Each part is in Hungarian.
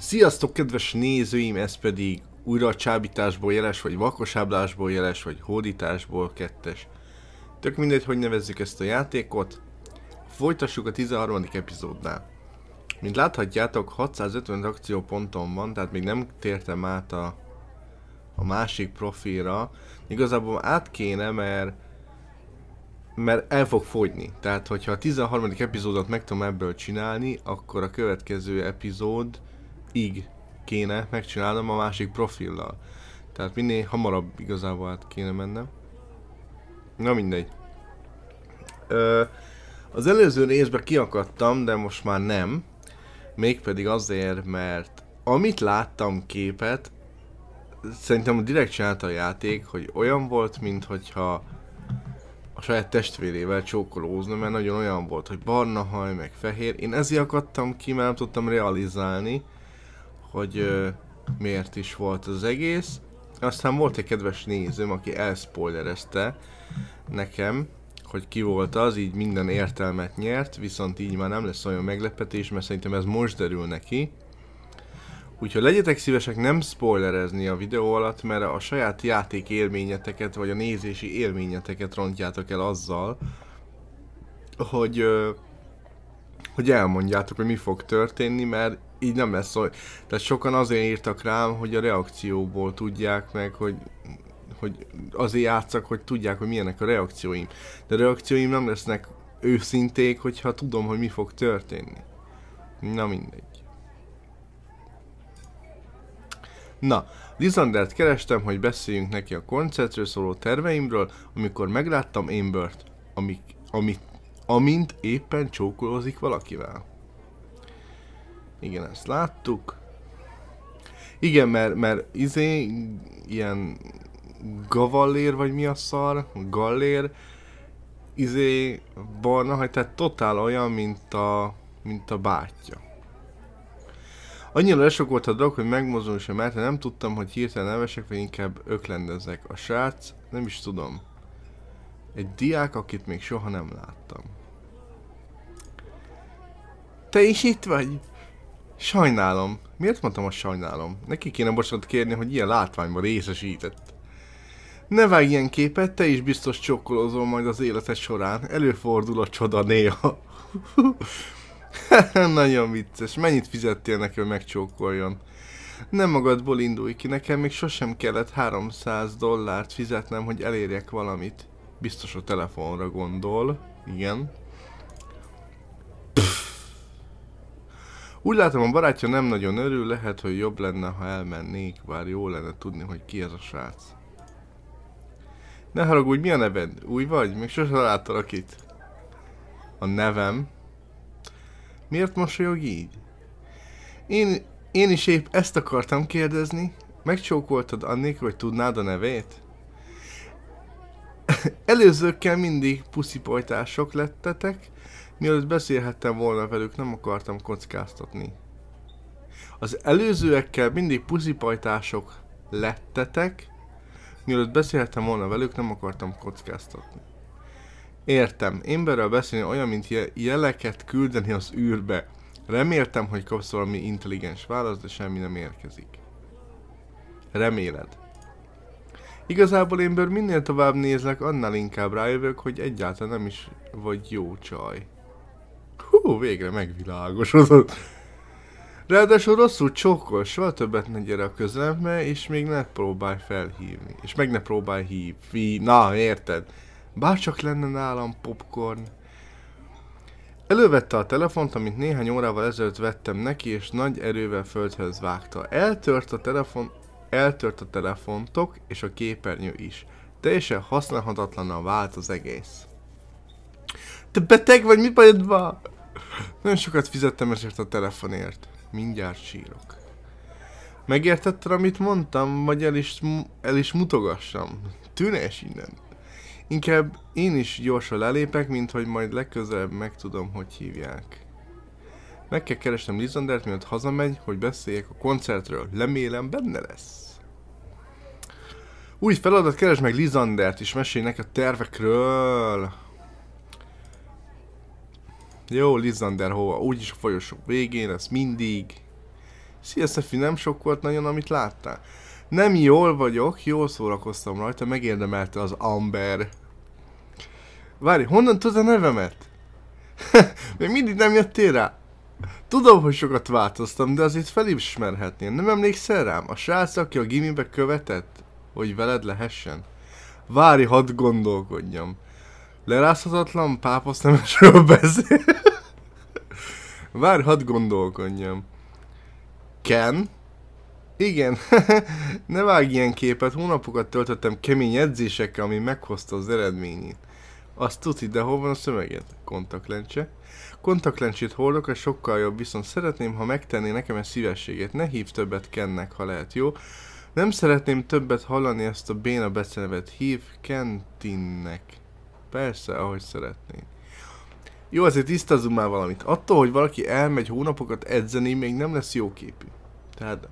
Sziasztok kedves nézőim, ez pedig újra a csábításból jeles, vagy vakosáblásból jeles, vagy hódításból kettes. Tök mindegy, hogy nevezzük ezt a játékot. Folytassuk a 13. epizódnál. Mint láthatjátok, 650 akcióponton van, tehát még nem tértem át a, a másik profilra. Igazából át kéne, mert mert el fog fogyni. Tehát, hogyha a 13. epizódot meg tudom ebből csinálni, akkor a következő epizód ig kéne megcsinálnom a másik profillal. Tehát minél hamarabb igazából át kéne mennem. Na mindegy. Ö, az előző részben kiakadtam, de most már nem. Mégpedig azért, mert amit láttam képet, szerintem direkt csinálta a játék, hogy olyan volt, mintha a saját testvérével csókolózna, mert nagyon olyan volt, hogy barna haj, meg fehér. Én ezért akadtam ki, mert nem tudtam realizálni, hogy ö, miért is volt az egész. Aztán volt egy kedves nézőm, aki elspoilerezte nekem, hogy ki volt az, így minden értelmet nyert, viszont így már nem lesz olyan meglepetés, mert szerintem ez most derül neki. Úgyhogy legyetek szívesek nem spoilerezni a videó alatt, mert a saját játék élményeteket, vagy a nézési élményeteket rontjátok el azzal, hogy, hogy elmondjátok, hogy mi fog történni, mert így nem lesz szó, Tehát sokan azért írtak rám, hogy a reakcióból tudják meg, hogy hogy azért játszak, hogy tudják, hogy milyenek a reakcióim. De a reakcióim nem lesznek őszinték, hogyha tudom, hogy mi fog történni. Na mindegy. Na, Lizandert kerestem, hogy beszéljünk neki a koncertről szóló terveimről, amikor megláttam Embert, amik, amit, amint éppen csókolózik valakivel. Igen, ezt láttuk. Igen, mert, mert izé, ilyen gavallér, vagy mi a szar, gallér, izé barna hogy tehát totál olyan, mint a, mint a bátyja. Annyira lesok volt a drog, hogy megmozdulni sem mert nem tudtam, hogy hirtelen nevesek, vagy inkább öklendezek. A srác, nem is tudom. Egy diák, akit még soha nem láttam. Te is itt vagy? Sajnálom. Miért mondtam a sajnálom? Neki kéne bocsánat kérni, hogy ilyen látványban részesített. Ne vágj ilyen képet, te is biztos csokkolozol majd az életed során. Előfordul a csoda néha. Nagyon vicces. Mennyit fizettél neki, hogy megcsókoljon? Nem magadból indulj ki, nekem még sosem kellett 300 dollárt fizetnem, hogy elérjek valamit. Biztos a telefonra gondol. Igen. Pff. Úgy látom, a barátja nem nagyon örül, lehet, hogy jobb lenne, ha elmennék, bár jó lenne tudni, hogy ki ez a srác. Ne haragudj, mi a neved? Új vagy? Még sose láttalak itt. A nevem? Miért mosolyog így? Én, én is épp ezt akartam kérdezni. Megcsókoltad annék, hogy tudnád a nevét? Előzőkkel mindig puszipojtások lettetek, Mielőtt beszélhettem volna velük, nem akartam kockáztatni. Az előzőekkel mindig puszipajtások lettetek, mielőtt beszélhettem volna velük, nem akartam kockáztatni. Értem, belőle beszélni olyan, mint je jeleket küldeni az űrbe. Reméltem, hogy kapsz valami intelligens választ, de semmi nem érkezik. Reméled. Igazából én minél tovább nézlek, annál inkább rájövök, hogy egyáltalán nem is vagy jó csaj. Hú, végre megvilágosodott. Ráadásul rosszul csókol, soha többet ne gyere a közelembe, és még ne próbálj felhívni. És meg ne próbálj hívni. Na, érted? Bárcsak lenne nálam popcorn. Elővette a telefont, amit néhány órával ezelőtt vettem neki, és nagy erővel földhöz vágta. Eltört a telefon, eltört a telefontok, és a képernyő is. Teljesen használhatatlanan vált az egész. Te beteg vagy, mi bajod van? Nagyon sokat fizettem ezért a telefonért. Mindjárt sírok. Megértetted, amit mondtam, vagy el is, el is mutogassam? Tűnés innen. Inkább én is gyorsan lelépek, mint hogy majd legközelebb megtudom, hogy hívják. Meg kell keresnem Lizandert, mielőtt hazamegy, hogy beszéljek a koncertről. Lemélem benne lesz. Új feladat, keresd meg Lizandert, és mesélj neki a tervekről. Jó, Lizander hova? Úgyis a folyosó végén, ez mindig. Szia, Szefi, nem sok volt nagyon, amit láttál. Nem jól vagyok, jól szórakoztam rajta, megérdemelte az Amber. Várj, honnan tudod a nevemet? Még mindig nem jöttél rá? Tudom, hogy sokat változtam, de azért felismerhetnél. Nem emlékszel rám? A srác, aki a gimibe követett, hogy veled lehessen? Várj, hadd gondolkodjam lerázhatatlan pápasznemesről beszél. Várj, hadd gondolkodjam. Ken? Igen, ne vágj ilyen képet, hónapokat töltöttem kemény edzésekkel, ami meghozta az eredményét. Azt tudsz, de hol van a szöveget? Kontaktlencse. Kontaktlencsét hordok, és sokkal jobb, viszont szeretném, ha megtenné nekem egy szívességet. Ne hív többet Kennek, ha lehet, jó? Nem szeretném többet hallani ezt a béna becenevet. Hív Kentinnek. Persze, ahogy szeretnéd. Jó, azért tisztázzunk már valamit. Attól, hogy valaki elmegy hónapokat edzeni, még nem lesz jó képű. Tehát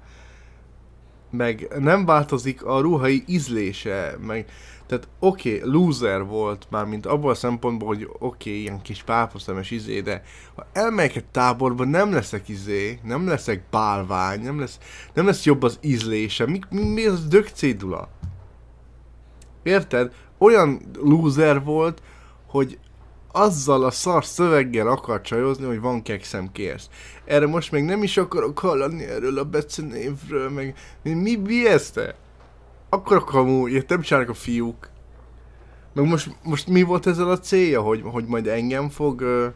meg nem változik a ruhai ízlése, meg tehát oké, okay, loser volt már, mint abból a szempontból, hogy oké, okay, ilyen kis páposzemes izé, de ha elmegyek egy táborba, nem leszek izé, nem leszek bálvány, nem lesz, nem lesz jobb az ízlése. Mi, mi, mi az dögcédula? Érted? olyan loser volt, hogy azzal a szar szöveggel akar csajozni, hogy van kekszem kérsz. Erre most még nem is akarok hallani erről a becenévről, meg mi, mi ez te? Akkor a kamu, értem, a fiúk. Meg most, most mi volt ezzel a célja, hogy, hogy majd engem fog ö,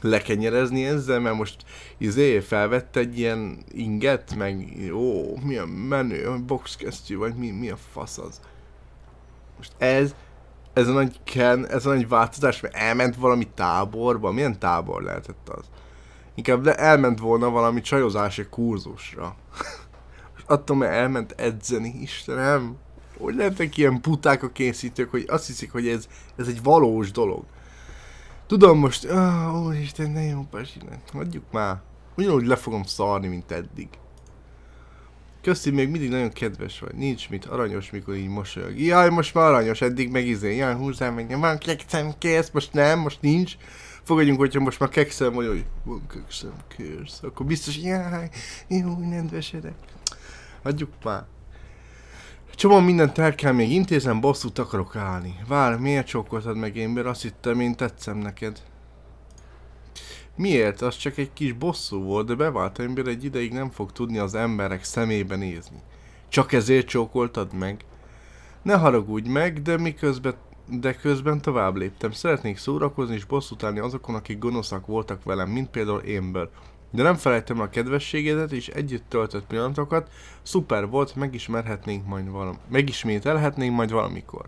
lekenyerezni ezzel, mert most izé felvett egy ilyen inget, meg ó, milyen menő, boxkesztyű, vagy mi, mi a fasz az most ez, ez a nagy Ken, ez a nagy változás, mert elment valami táborba, milyen tábor lehetett az? Inkább de elment volna valami csajozási kurzusra. Most attól, mert elment edzeni, Istenem, hogy lehetnek ilyen puták a készítők, hogy azt hiszik, hogy ez, ez egy valós dolog. Tudom most, ó, oh, ah, Isten, ne jó pasi, hagyjuk már. Ugyanúgy le fogom szarni, mint eddig. Köszi, még mindig nagyon kedves vagy. Nincs mit, aranyos, mikor így mosolyog. Jaj, most már aranyos, eddig meg izé. Jaj, húzzál meg, nem van kekszem, kész, most nem, most nincs. Fogadjunk, hogyha most már kekszem, vagy hogy van kekszem, kész. Akkor biztos, jaj, jó, nedvesedek. Adjuk már. Csomó mindent el kell még intézem, bosszút akarok állni. Vár, miért csókoltad meg én, mert azt hittem, én tetszem neked. Miért? Az csak egy kis bosszú volt, de bevált ember egy ideig nem fog tudni az emberek szemébe nézni. Csak ezért csókoltad meg? Ne haragudj meg, de miközben de közben tovább léptem. Szeretnék szórakozni és bosszút állni azokon, akik gonoszak voltak velem, mint például énből. De nem felejtem a kedvességedet és együtt töltött pillanatokat. Szuper volt, megismerhetnénk majd valamikor. Megismételhetnénk majd valamikor.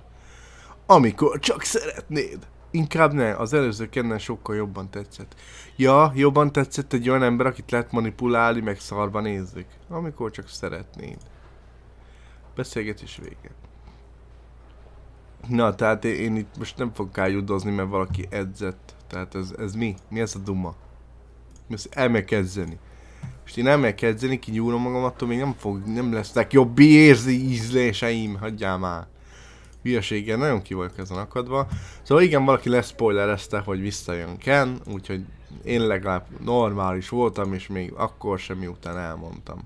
Amikor csak szeretnéd! Inkább ne, az előző kennen sokkal jobban tetszett. Ja, jobban tetszett egy olyan ember, akit lehet manipulálni, meg szarba nézzük. Amikor csak szeretnéd. Beszélgetés vége. Na, tehát én, én itt most nem fogok eljudozni, mert valaki edzett. Tehát ez, ez mi? Mi ez a duma? Mi az elmegyek Most én elmekedzeni, edzeni, kinyúlom magam, attól még nem, fog, nem lesznek jobb érzi ízléseim, hagyjál már hülyeséggel nagyon ki vagyok ezen akadva. Szóval igen, valaki leszpoilerezte, hogy visszajön Ken, úgyhogy én legalább normális voltam, és még akkor sem, miután elmondtam.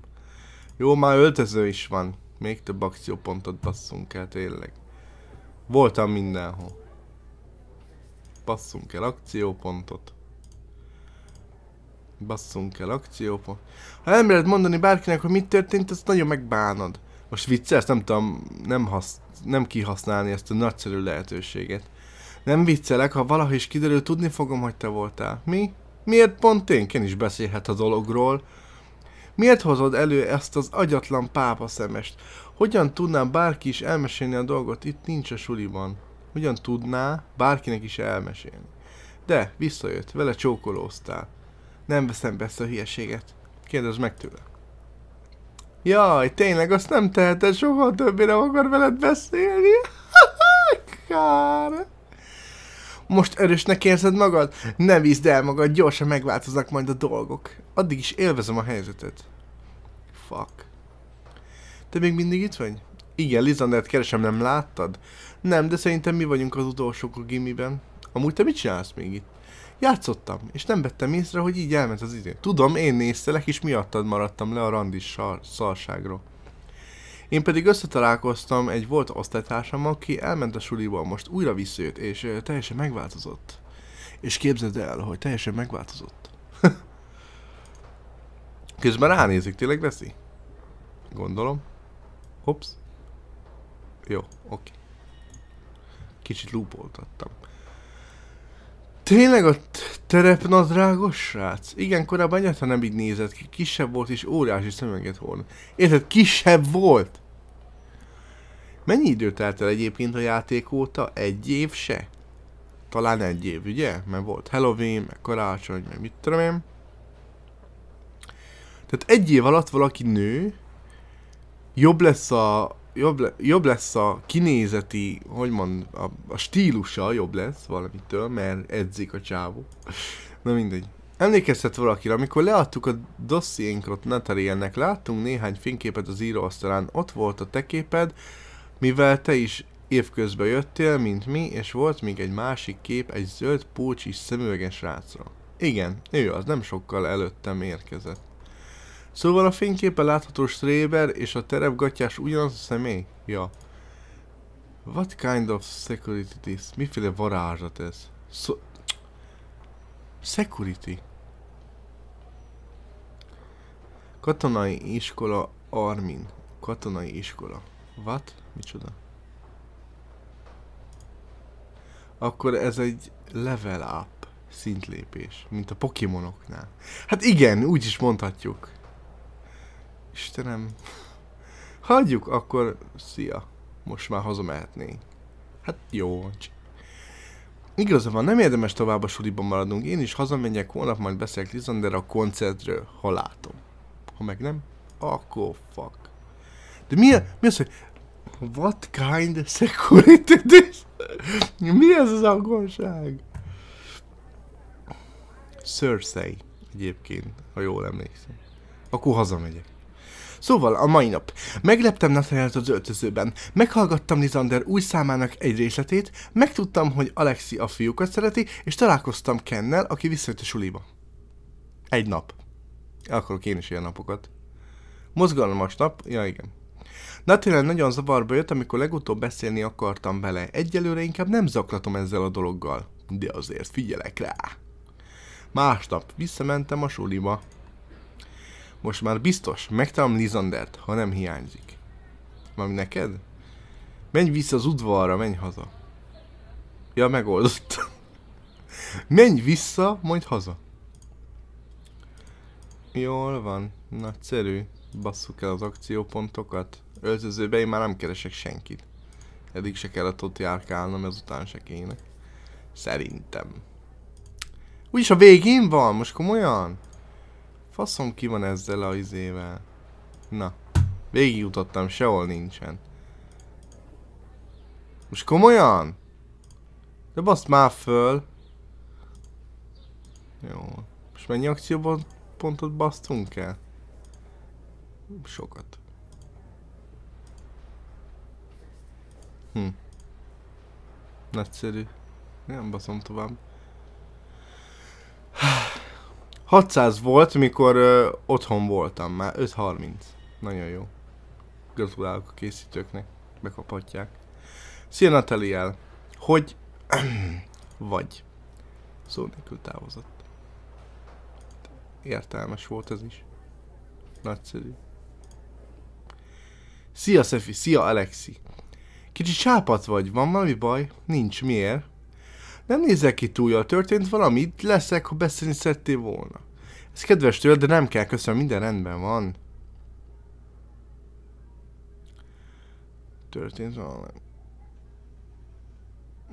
Jó, már öltöző is van. Még több akciópontot basszunk el, tényleg. Voltam mindenhol. Basszunk el akciópontot. Basszunk el akciópontot. Ha elméred mondani bárkinek, hogy mit történt, azt nagyon megbánod most viccelsz, nem tudom, nem, hasz, nem kihasználni ezt a nagyszerű lehetőséget. Nem viccelek, ha valaha is kiderül, tudni fogom, hogy te voltál. Mi? Miért pont én? Ken is beszélhet a dologról. Miért hozod elő ezt az agyatlan pápa szemest? Hogyan tudná bárki is elmesélni a dolgot? Itt nincs a suliban. Hogyan tudná bárkinek is elmesélni? De, visszajött, vele csókolóztál. Nem veszem be ezt a hülyeséget. Kérdezd meg tőle. Jaj, tényleg azt nem teheted, soha többé nem akar veled beszélni. Kár. Most erősnek érzed magad? Ne vízd el magad, gyorsan megváltoznak majd a dolgok. Addig is élvezem a helyzetet. Fuck. Te még mindig itt vagy? Igen, Lizandert keresem, nem láttad? Nem, de szerintem mi vagyunk az utolsók a gimiben. Amúgy te mit csinálsz még itt? játszottam, és nem vettem észre, hogy így elment az idő. Izé. Tudom, én néztelek, és miattad maradtam le a randi szarságról. Én pedig összetalálkoztam egy volt osztálytársam, aki elment a suliból, most újra visszajött, és teljesen megváltozott. És képzeld el, hogy teljesen megváltozott. Közben ránézik, tényleg veszi? Gondolom. Hops. Jó, oké. Okay. Kicsit lúpoltattam. Tényleg a terepnadrágos srác? Igen, korábban egyáltalán nem így nézett ki. Kisebb volt és óriási szemüveget hord. Érted? Kisebb volt! Mennyi idő telt el egyébként a játék óta? Egy év se? Talán egy év, ugye? Mert volt Halloween, meg karácsony, meg mit tudom én. Tehát egy év alatt valaki nő, jobb lesz a, jobb, le, jobb lesz a kinézeti, hogy mond, a, a stílusa jobb lesz valamitől, mert edzik a csávó. Na mindegy. Emlékeztet valakire, amikor leadtuk a dossziénkot Nataliennek, láttunk néhány fényképet az íróasztalán, ott volt a te képed, mivel te is évközben jöttél, mint mi, és volt még egy másik kép egy zöld pulcsis szemüveges rácra. Igen, ő az nem sokkal előttem érkezett. Szóval a fényképen látható stréber és a terepgatyás ugyanaz a személy? Ja. What kind of security this? Miféle varázslat ez? So security. Katonai iskola Armin. Katonai iskola. What? Micsoda? Akkor ez egy level up szintlépés, mint a Pokémonoknál. Hát igen, úgy is mondhatjuk. Istenem. Hagyjuk, akkor szia. Most már hazamehetnénk. Hát jó. Igaza van, nem érdemes tovább a suliban maradnunk. Én is hazamegyek, holnap majd beszélek Lizander a koncertről, ha látom. Ha meg nem, akkor fuck. De mi, a, mi az, hogy what kind of security this? mi ez az angolság? Cersei egyébként, ha jól emlékszem. Akkor hazamegyek. Szóval a mai nap. Megleptem Nathanielt az öltözőben, meghallgattam Lizander új számának egy részletét, megtudtam, hogy Alexi a fiúkat szereti, és találkoztam Kennel, aki visszajött a suliba. Egy nap. Akarok én is ilyen napokat. Mozgalmas nap, ja igen. Nathaniel nagyon zavarba jött, amikor legutóbb beszélni akartam vele. Egyelőre inkább nem zaklatom ezzel a dologgal. De azért figyelek rá. Másnap visszamentem a suliba. Most már biztos, megtalálom Lizandert, ha nem hiányzik. Mami neked? Menj vissza az udvarra, menj haza. Ja, megoldott. menj vissza, majd haza. Jól van, nagyszerű. Basszuk el az akciópontokat. Öltözőbe én már nem keresek senkit. Eddig se kellett ott járkálnom, ezután se kéne. Szerintem. Úgyis a végén van, most komolyan? Faszom ki van ezzel a izével. Na. Végigjutottam, sehol nincsen. Most komolyan? De baszd már föl. Jó. Most mennyi akcióban pontot basztunk el? Sokat. Hm. Nagyszerű. Nem baszom tovább. 600 volt, mikor ö, otthon voltam már, 5.30. Nagyon jó. Gratulálok a készítőknek, bekaphatják. Szia Nataliel, hogy vagy? Szó nélkül távozott. Értelmes volt ez is. Nagyszerű. Szia Szefi, szia Alexi. Kicsit sápat vagy, van valami baj? Nincs, miért? Nem nézek ki túl, történt valami, itt leszek, ha beszélni szerettél volna. Ez kedves tőle, de nem kell, köszönöm, minden rendben van. Történt valami.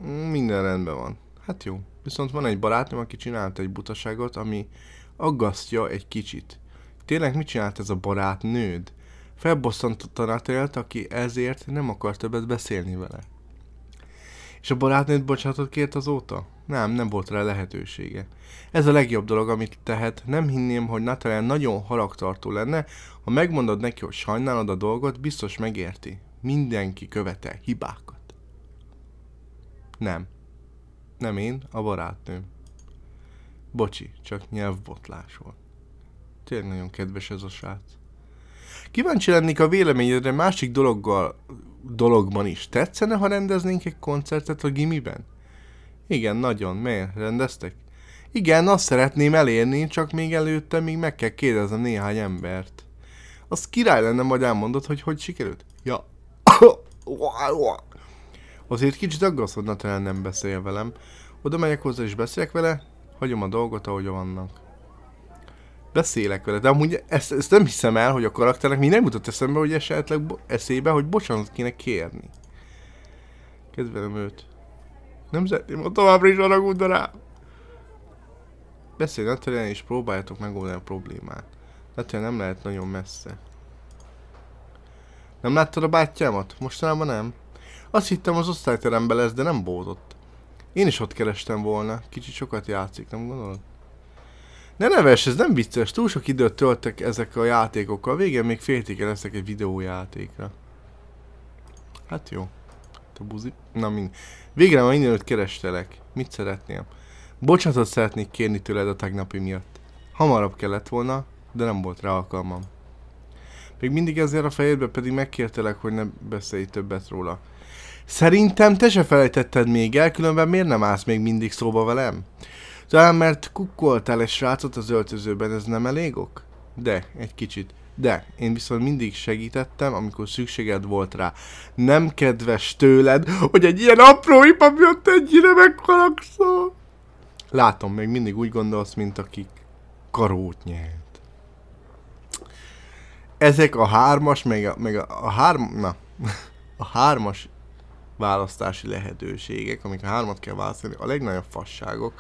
Mm, minden rendben van. Hát jó. Viszont van egy barátom aki csinált egy butaságot, ami aggasztja egy kicsit. Tényleg mit csinált ez a barátnőd? Felbosszantotta Natelt, aki ezért nem akar többet beszélni vele. És a barátnőt bocsánatot kért azóta? Nem, nem volt rá lehetősége. Ez a legjobb dolog, amit tehet. Nem hinném, hogy Natalia nagyon haragtartó lenne, ha megmondod neki, hogy sajnálod a dolgot, biztos megérti. Mindenki követel hibákat. Nem. Nem én, a barátnőm. Bocsi, csak nyelvbotlás volt. Tényleg nagyon kedves ez a srác. Kíváncsi lennék a véleményedre másik dologgal dologban is. Tetszene, ha rendeznénk egy koncertet a gimiben? Igen, nagyon. Miért? Rendeztek? Igen, azt szeretném elérni, csak még előtte még meg kell kérdeznem néhány embert. Az király lenne, majd elmondod, hogy hogy sikerült? Ja. Azért kicsit aggaszodna, talán nem beszél velem. Oda megyek hozzá és beszélek vele, hagyom a dolgot, ahogy vannak beszélek vele, de amúgy ezt, ezt nem hiszem el, hogy a karakternek még nem jutott eszembe, hogy esetleg eszébe, hogy bocsánat kéne kérni. Kedvelem őt. Nem szeretném, ha továbbra is haragudna rá. Beszélj Natalia, és próbáljátok megoldani a problémát. Natalian nem lehet nagyon messze. Nem láttad a bátyámat? Mostanában nem. Azt hittem az osztályteremben lesz, de nem bódott. Én is ott kerestem volna. Kicsit sokat játszik, nem gondolod? Ne neves, ez nem vicces. Túl sok időt töltek ezek a játékokkal. Végén még féltéken leszek egy videójátékra. Hát jó. Hát a buzi. Na mind. Végre ma mindenütt kerestelek. Mit szeretném? Bocsánatot szeretnék kérni tőled a tegnapi miatt. Hamarabb kellett volna, de nem volt rá alkalmam. Még mindig ezért a fejedbe pedig megkértelek, hogy ne beszélj többet róla. Szerintem te se felejtetted még el, különben miért nem állsz még mindig szóba velem? Talán mert kukkoltál egy srácot az öltözőben, ez nem elég ok? De, egy kicsit. De, én viszont mindig segítettem, amikor szükséged volt rá. Nem kedves tőled, hogy egy ilyen apró ipa miatt ennyire megkalakszol. Látom, még mindig úgy gondolsz, mint akik karót nyert. Ezek a hármas, meg a, meg a, a hárm... Na, a hármas választási lehetőségek, amik a hármat kell választani, a legnagyobb fasságok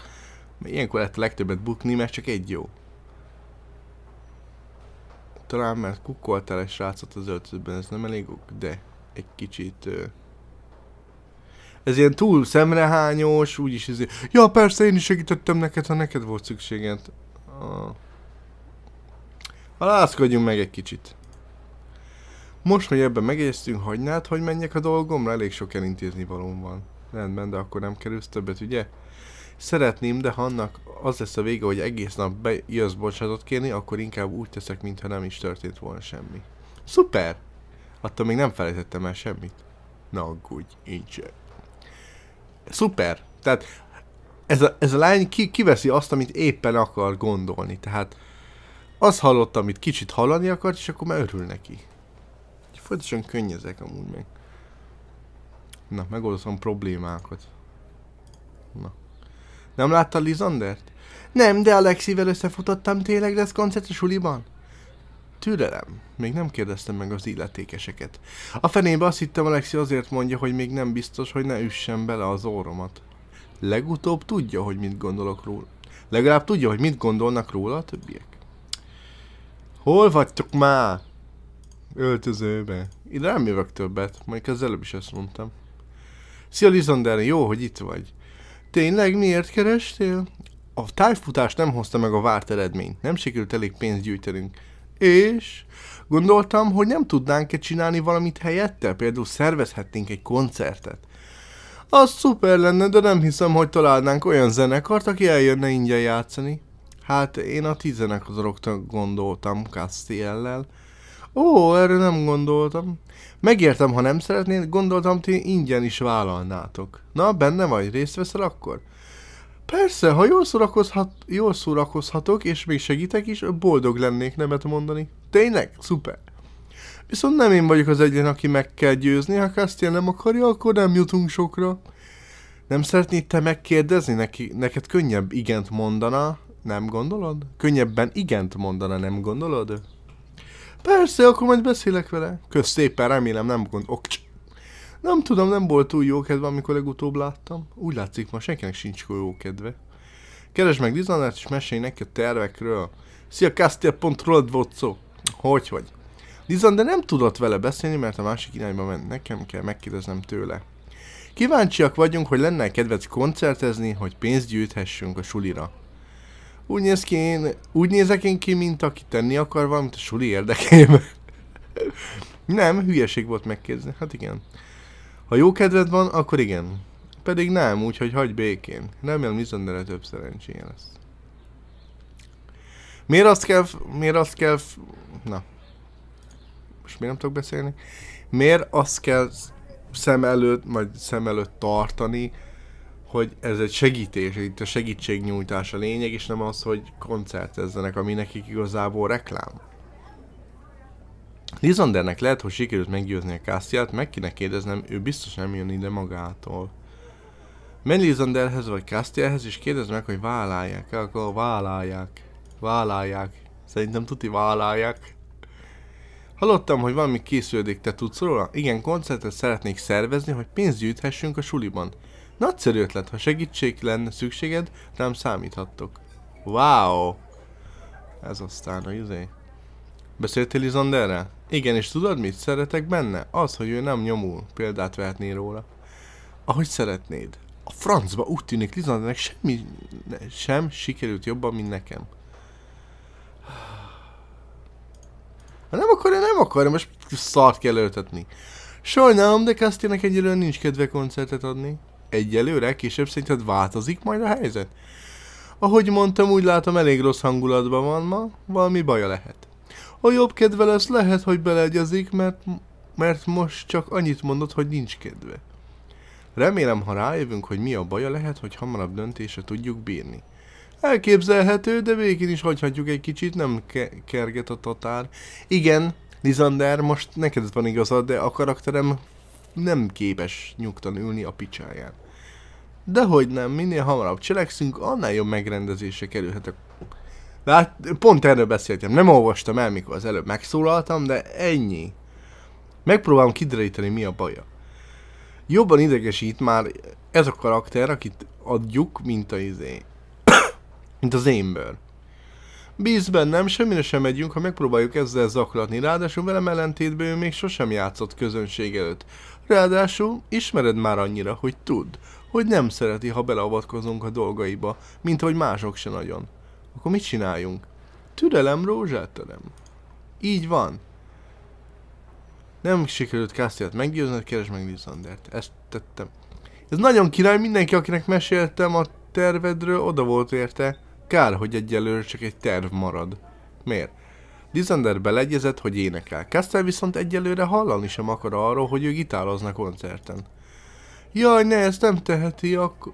Ilyenkor lehet a legtöbbet bukni, mert csak egy jó. Talán mert kukkoltál egy srácot az öltözőben, ez nem elég ok, de egy kicsit... Ez ilyen túl szemrehányós, úgyis ez Ja persze, én is segítettem neked, ha neked volt szükséged. Ah. Alázkodjunk meg egy kicsit. Most, hogy ebben megegyeztünk, hagynád, hogy menjek a dolgomra? Elég sok elintézni valóban. van. Rendben, de akkor nem kerülsz többet, ugye? Szeretném, de ha annak az lesz a vége, hogy egész nap bejössz bocsánatot kérni, akkor inkább úgy teszek, mintha nem is történt volna semmi. Szuper! Attól még nem felejtettem el semmit. Na aggódj, én se. Szuper! Tehát ez a, ez a lány ki, kiveszi azt, amit éppen akar gondolni. Tehát az hallotta, amit kicsit hallani akart, és akkor már örül neki. Folytosan könnyezek amúgy meg. Na, megoldottam problémákat. Na. Nem látta Lizandert? Nem, de Alexivel összefutottam tényleg lesz koncert a suliban. Türelem. Még nem kérdeztem meg az illetékeseket. A fenébe azt hittem Alexi azért mondja, hogy még nem biztos, hogy ne üssem bele az óromat. Legutóbb tudja, hogy mit gondolok róla. Legalább tudja, hogy mit gondolnak róla a többiek. Hol vagytok már? Öltözőbe. Ide nem jövök többet, majd előbb is ezt mondtam. Szia Lizander, jó, hogy itt vagy. Tényleg miért kerestél? A tájfutás nem hozta meg a várt eredményt, nem sikerült elég pénzt gyűjtenünk. És gondoltam, hogy nem tudnánk-e csinálni valamit helyette, például szervezhetnénk egy koncertet. Az szuper lenne, de nem hiszem, hogy találnánk olyan zenekart, aki eljönne ingyen játszani. Hát én a ti zenekarokra gondoltam Castiellel. Ó, erre nem gondoltam. Megértem, ha nem szeretnéd, gondoltam, ti ingyen is vállalnátok. Na, benne vagy, részt veszel akkor? Persze, ha jól, szórakozhat, jól szórakozhatok, és még segítek is, boldog lennék nemet mondani. Tényleg? Szuper. Viszont nem én vagyok az egyen, aki meg kell győzni, ha Castiel nem akarja, akkor nem jutunk sokra. Nem szeretnéd te megkérdezni neki, neked könnyebb igent mondana, nem gondolod? Könnyebben igent mondana, nem gondolod? Persze, akkor majd beszélek vele. Kösz szépen, remélem nem gond. Ok. Nem tudom, nem volt túl jó kedve, amikor legutóbb láttam. Úgy látszik, ma senkinek sincs jó kedve. Keresd meg Dizanert, és mesélj neki a tervekről. Szia, Castiel.rod, szó. Hogy vagy? Dizan, de nem tudott vele beszélni, mert a másik irányba ment. Nekem kell megkérdeznem tőle. Kíváncsiak vagyunk, hogy lenne kedved koncertezni, hogy pénzt gyűjthessünk a sulira. Úgy, néz ki én, úgy nézek én ki, mint aki tenni akar valamit a suli érdekében. nem, hülyeség volt megkérdezni. Hát igen. Ha jó kedved van, akkor igen. Pedig nem, úgyhogy hagy békén. Remélem Izandere több szerencséje lesz. Miért azt kell... Miért azt kell... Na. Most miért nem tudok beszélni? Miért azt kell szem előtt, majd szem előtt tartani, hogy ez egy segítés, itt a segítségnyújtás a lényeg, és nem az, hogy koncertezzenek, ami nekik igazából reklám. Lizandernek lehet, hogy sikerült meggyőzni a Kassiát, meg kéne kérdeznem, ő biztos nem jön ide magától. Menj Lizanderhez vagy Kassiához, és kérdezd meg, hogy vállalják akkor vállalják. Vállalják. Szerintem tuti vállalják. Hallottam, hogy valami készülődik, te tudsz róla? Igen, koncertet szeretnék szervezni, hogy pénzt gyűjthessünk a suliban. Nagyszerű ötlet, ha segítség lenne szükséged, rám számíthattok. Wow! Ez aztán a izé. Beszéltél Izanderrel? Igen, és tudod mit szeretek benne? Az, hogy ő nem nyomul. Példát vehetné róla. Ahogy szeretnéd. A francba úgy tűnik Lizandernek semmi sem sikerült jobban, mint nekem. Ha nem akarja, nem akarja, most szart kell öltetni. Sajnálom, de Kastinek egyelőre nincs kedve koncertet adni egyelőre, később szerinted változik majd a helyzet? Ahogy mondtam, úgy látom elég rossz hangulatban van ma, valami baja lehet. A jobb kedve lesz, lehet, hogy beleegyezik, mert, mert most csak annyit mondott, hogy nincs kedve. Remélem, ha rájövünk, hogy mi a baja lehet, hogy hamarabb döntése tudjuk bírni. Elképzelhető, de végén is hagyhatjuk egy kicsit, nem ke- kerget a tatár. Igen, Lizander, most neked van igazad, de a karakterem nem képes nyugtan ülni a picsáján. De hogy nem, minél hamarabb cselekszünk, annál jobb megrendezése kerülhet a... De hát pont erről beszéltem, nem olvastam el, mikor az előbb megszólaltam, de ennyi. Megpróbálom kideríteni, mi a baja. Jobban idegesít már ez a karakter, akit adjuk, mint a izé. mint az émből. Bíz bennem, semmire sem megyünk, ha megpróbáljuk ezzel zaklatni, ráadásul velem ellentétben ő még sosem játszott közönség előtt. Ráadásul ismered már annyira, hogy tud, hogy nem szereti, ha beleavatkozunk a dolgaiba, mint hogy mások se nagyon. Akkor mit csináljunk? Türelem rózsát terem. Így van. Nem sikerült Castiát meggyőzned, keresd meg Lizandert. Ezt tettem. Ez nagyon király, mindenki, akinek meséltem a tervedről, oda volt érte. Kár, hogy egyelőre csak egy terv marad. Miért? Lizander beleegyezett, hogy énekel. Kastély viszont egyelőre hallani sem akar arról, hogy ő gitározna koncerten. Jaj, ne, ezt nem teheti, akkor...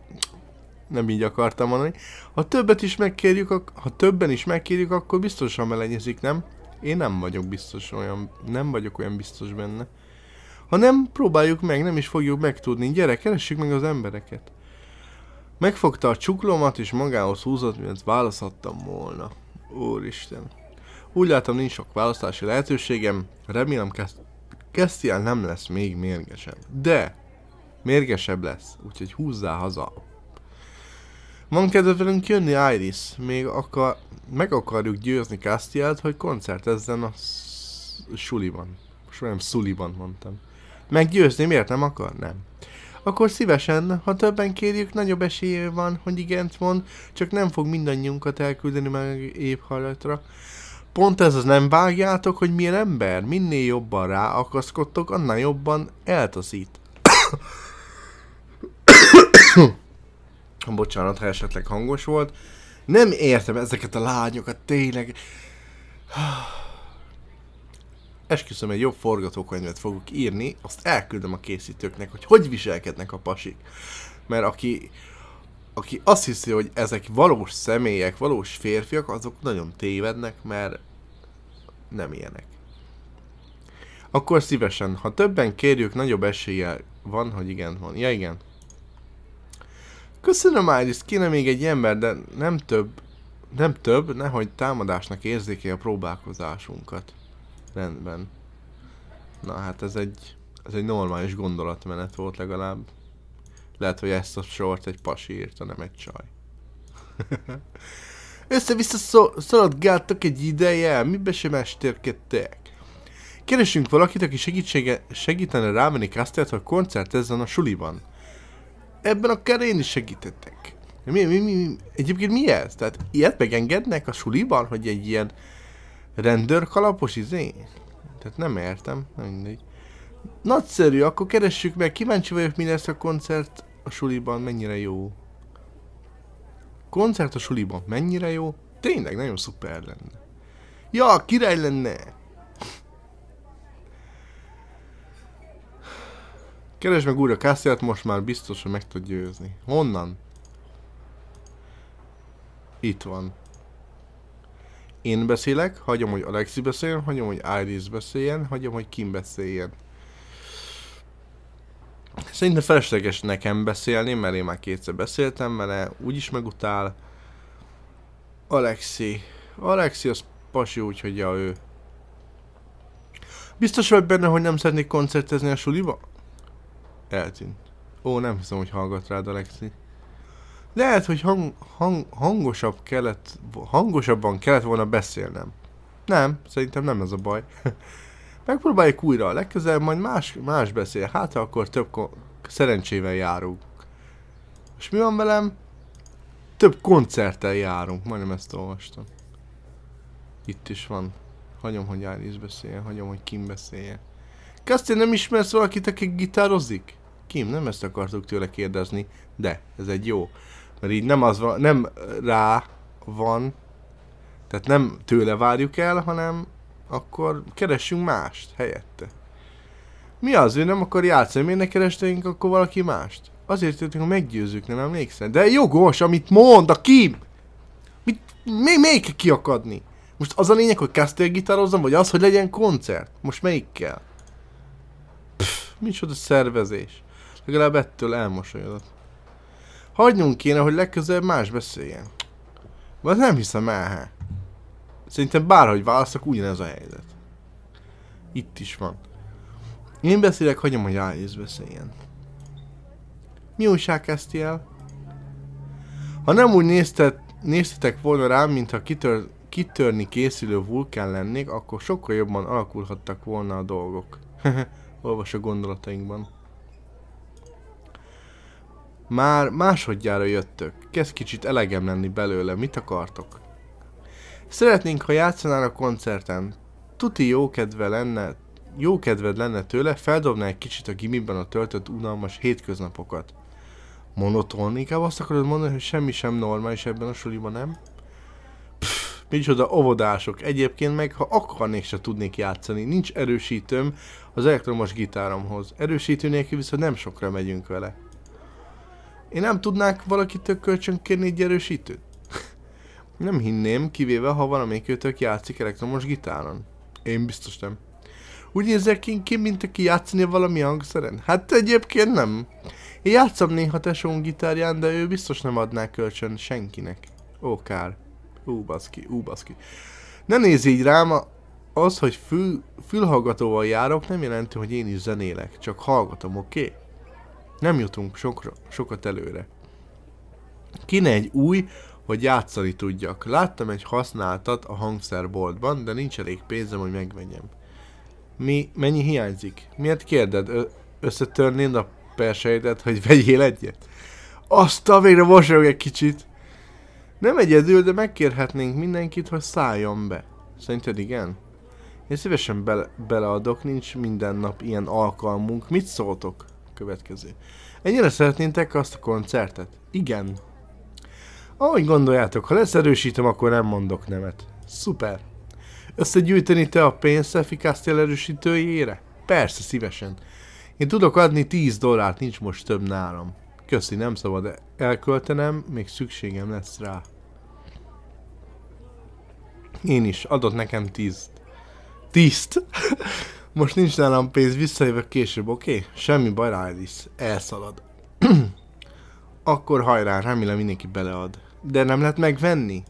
Nem így akartam mondani. Ha többet is megkérjük, ak... ha többen is megkérjük, akkor biztosan melenyezik, nem? Én nem vagyok biztos olyan... Nem vagyok olyan biztos benne. Ha nem, próbáljuk meg, nem is fogjuk megtudni. Gyere, keressük meg az embereket. Megfogta a csuklomat, és magához húzott, miért választhattam volna. Úristen. Úgy látom, nincs sok választási lehetőségem. Remélem, Kesztián nem lesz még mérgesebb. De Mérgesebb lesz, úgyhogy húzzál haza. Van kedved velünk jönni, Iris? Még akar... meg akarjuk győzni Castielt, hogy koncertezzen a suliban. Most nem suliban mondtam. Meggyőzni miért nem akar? Nem. Akkor szívesen, ha többen kérjük, nagyobb esélye van, hogy igent mond, csak nem fog mindannyiunkat elküldeni meg évhajlatra. Pont ez az nem vágjátok, hogy milyen ember, minél jobban rá akaszkodtok, annál jobban eltaszít. Bocsánat, ha esetleg hangos volt. Nem értem ezeket a lányokat, tényleg. Esküszöm, egy jobb forgatókönyvet fogok írni, azt elküldöm a készítőknek, hogy hogy viselkednek a pasik. Mert aki, aki azt hiszi, hogy ezek valós személyek, valós férfiak, azok nagyon tévednek, mert nem ilyenek. Akkor szívesen, ha többen kérjük, nagyobb eséllyel van, hogy igen van. Ja igen. Köszönöm, Iris, kéne még egy ember, de nem több, nem több, nehogy támadásnak érzékelje a próbálkozásunkat. Rendben. Na hát ez egy, ez egy normális gondolatmenet volt legalább. Lehet, hogy ezt a sort egy pasi írta, nem egy csaj. Össze-vissza szaladgáltak egy ideje, mibe sem estérkedtek. Keresünk valakit, aki segítsége, segítene rávenni Kastert, hogy koncertezzen a suliban ebben akár én is segítettek. Mi, mi, mi, mi, egyébként mi ez? Tehát ilyet megengednek a suliban, hogy egy ilyen rendőrkalapos izé? Tehát nem értem, nem mindegy. Nagyszerű, akkor keressük meg, kíváncsi vagyok mi lesz a koncert a suliban, mennyire jó. Koncert a suliban, mennyire jó? Tényleg nagyon szuper lenne. Ja, király lenne! Keresd meg újra Kasszert, most már biztos, hogy meg tud győzni. Honnan? Itt van. Én beszélek, hagyom, hogy Alexi beszéljen, hagyom, hogy Iris beszéljen, hagyom, hogy Kim beszéljen. Szerintem felesleges nekem beszélni, mert én már kétszer beszéltem, mert úgyis megutál. Alexi. Alexi az pasi úgy, hogy ja ő. Biztos vagy benne, hogy nem szeretnék koncertezni a suliba? Eltűnt. Ó, nem hiszem, hogy hallgat rád, Alexi. Lehet, hogy hang, hang, hangosabb kellett, hangosabban kellett volna beszélnem. Nem, szerintem nem ez a baj. Megpróbáljuk újra, legközelebb majd más, más beszél, hát akkor több szerencsével járunk. És mi van velem? Több koncerttel járunk, majdnem ezt olvastam. Itt is van. Hagyom, hogy Alice beszéljen, hagyom, hogy Kim beszéljen. Kezdtél nem ismersz valakit, aki gitározik? Kim, nem ezt akartuk tőle kérdezni, de ez egy jó. Mert így nem, az van, nem rá van, tehát nem tőle várjuk el, hanem akkor keressünk mást helyette. Mi az, ő nem akar játszani, miért ne kerestenénk akkor valaki mást? Azért jöttünk, hogy meggyőzzük, nem emlékszem. De jogos, amit mond, a Kim! Mit, még, még kiakadni? Most az a lényeg, hogy kezdtél gitározzon, vagy az, hogy legyen koncert? Most melyikkel? kell? Pff, micsoda szervezés. Legalább ettől elmosolyodott. Hagynunk kéne, hogy legközelebb más beszéljen. Vagy nem hiszem el, hát. Szerintem bárhogy válaszok, ugyanez a helyzet. Itt is van. Én beszélek, hagyom, hogy Alice beszéljen. Mi újság kezdti el? Ha nem úgy néztet, néztetek volna rám, mintha kitör, kitörni készülő vulkán lennék, akkor sokkal jobban alakulhattak volna a dolgok. Olvas a gondolatainkban. Már másodjára jöttök. Kezd kicsit elegem lenni belőle. Mit akartok? Szeretnénk, ha játszanál a koncerten. Tuti jó kedve lenne, jó kedved lenne tőle, feldobná egy kicsit a gimiben a töltött unalmas hétköznapokat. Monoton, inkább azt akarod mondani, hogy semmi sem normális ebben a suliban, nem? Pff, micsoda óvodások. Egyébként meg, ha akarnék, se tudnék játszani. Nincs erősítőm az elektromos gitáromhoz. Erősítő nélkül viszont nem sokra megyünk vele. Én nem tudnák valakitől kölcsön kérni egy erősítőt? nem hinném, kivéve ha valamelyikőtök játszik elektromos gitáron. Én biztos nem. Úgy érzek én ki, mint aki játszani valami hangszeren? Hát egyébként nem. Én játszom néha tesón gitárján, de ő biztos nem adná kölcsön senkinek. Ó, kár. Ú, baszki, ú, baszki. Ne nézz így rám, az, hogy fül, fülhallgatóval járok, nem jelenti, hogy én is zenélek. Csak hallgatom, oké? Okay? Nem jutunk sokra, sokat előre. Kine egy új, hogy játszani tudjak. Láttam egy használtat a hangszerboltban, de nincs elég pénzem, hogy megvenjem. Mi, mennyi hiányzik? Miért kérded? Ö- összetörnéd a perseidet, hogy vegyél egyet? Azt a végre mosolyog egy kicsit. Nem egyedül, de megkérhetnénk mindenkit, hogy szálljon be. Szerinted igen? Én szívesen bele- beleadok, nincs minden nap ilyen alkalmunk. Mit szóltok? következő. Ennyire szeretnétek azt a koncertet? Igen. Ahogy gondoljátok, ha erősítem, akkor nem mondok nemet. Szuper. Összegyűjteni te a pénzt Effie erősítőjére? Persze, szívesen. Én tudok adni 10 dollárt, nincs most több nálam. Köszi, nem szabad elköltenem, még szükségem lesz rá. Én is, adott nekem tízt. Tízt? Most nincs nálam pénz, visszajövök később, oké? Okay? Semmi baj rá, Elszalad. Akkor hajrá, remélem mindenki belead. De nem lehet megvenni?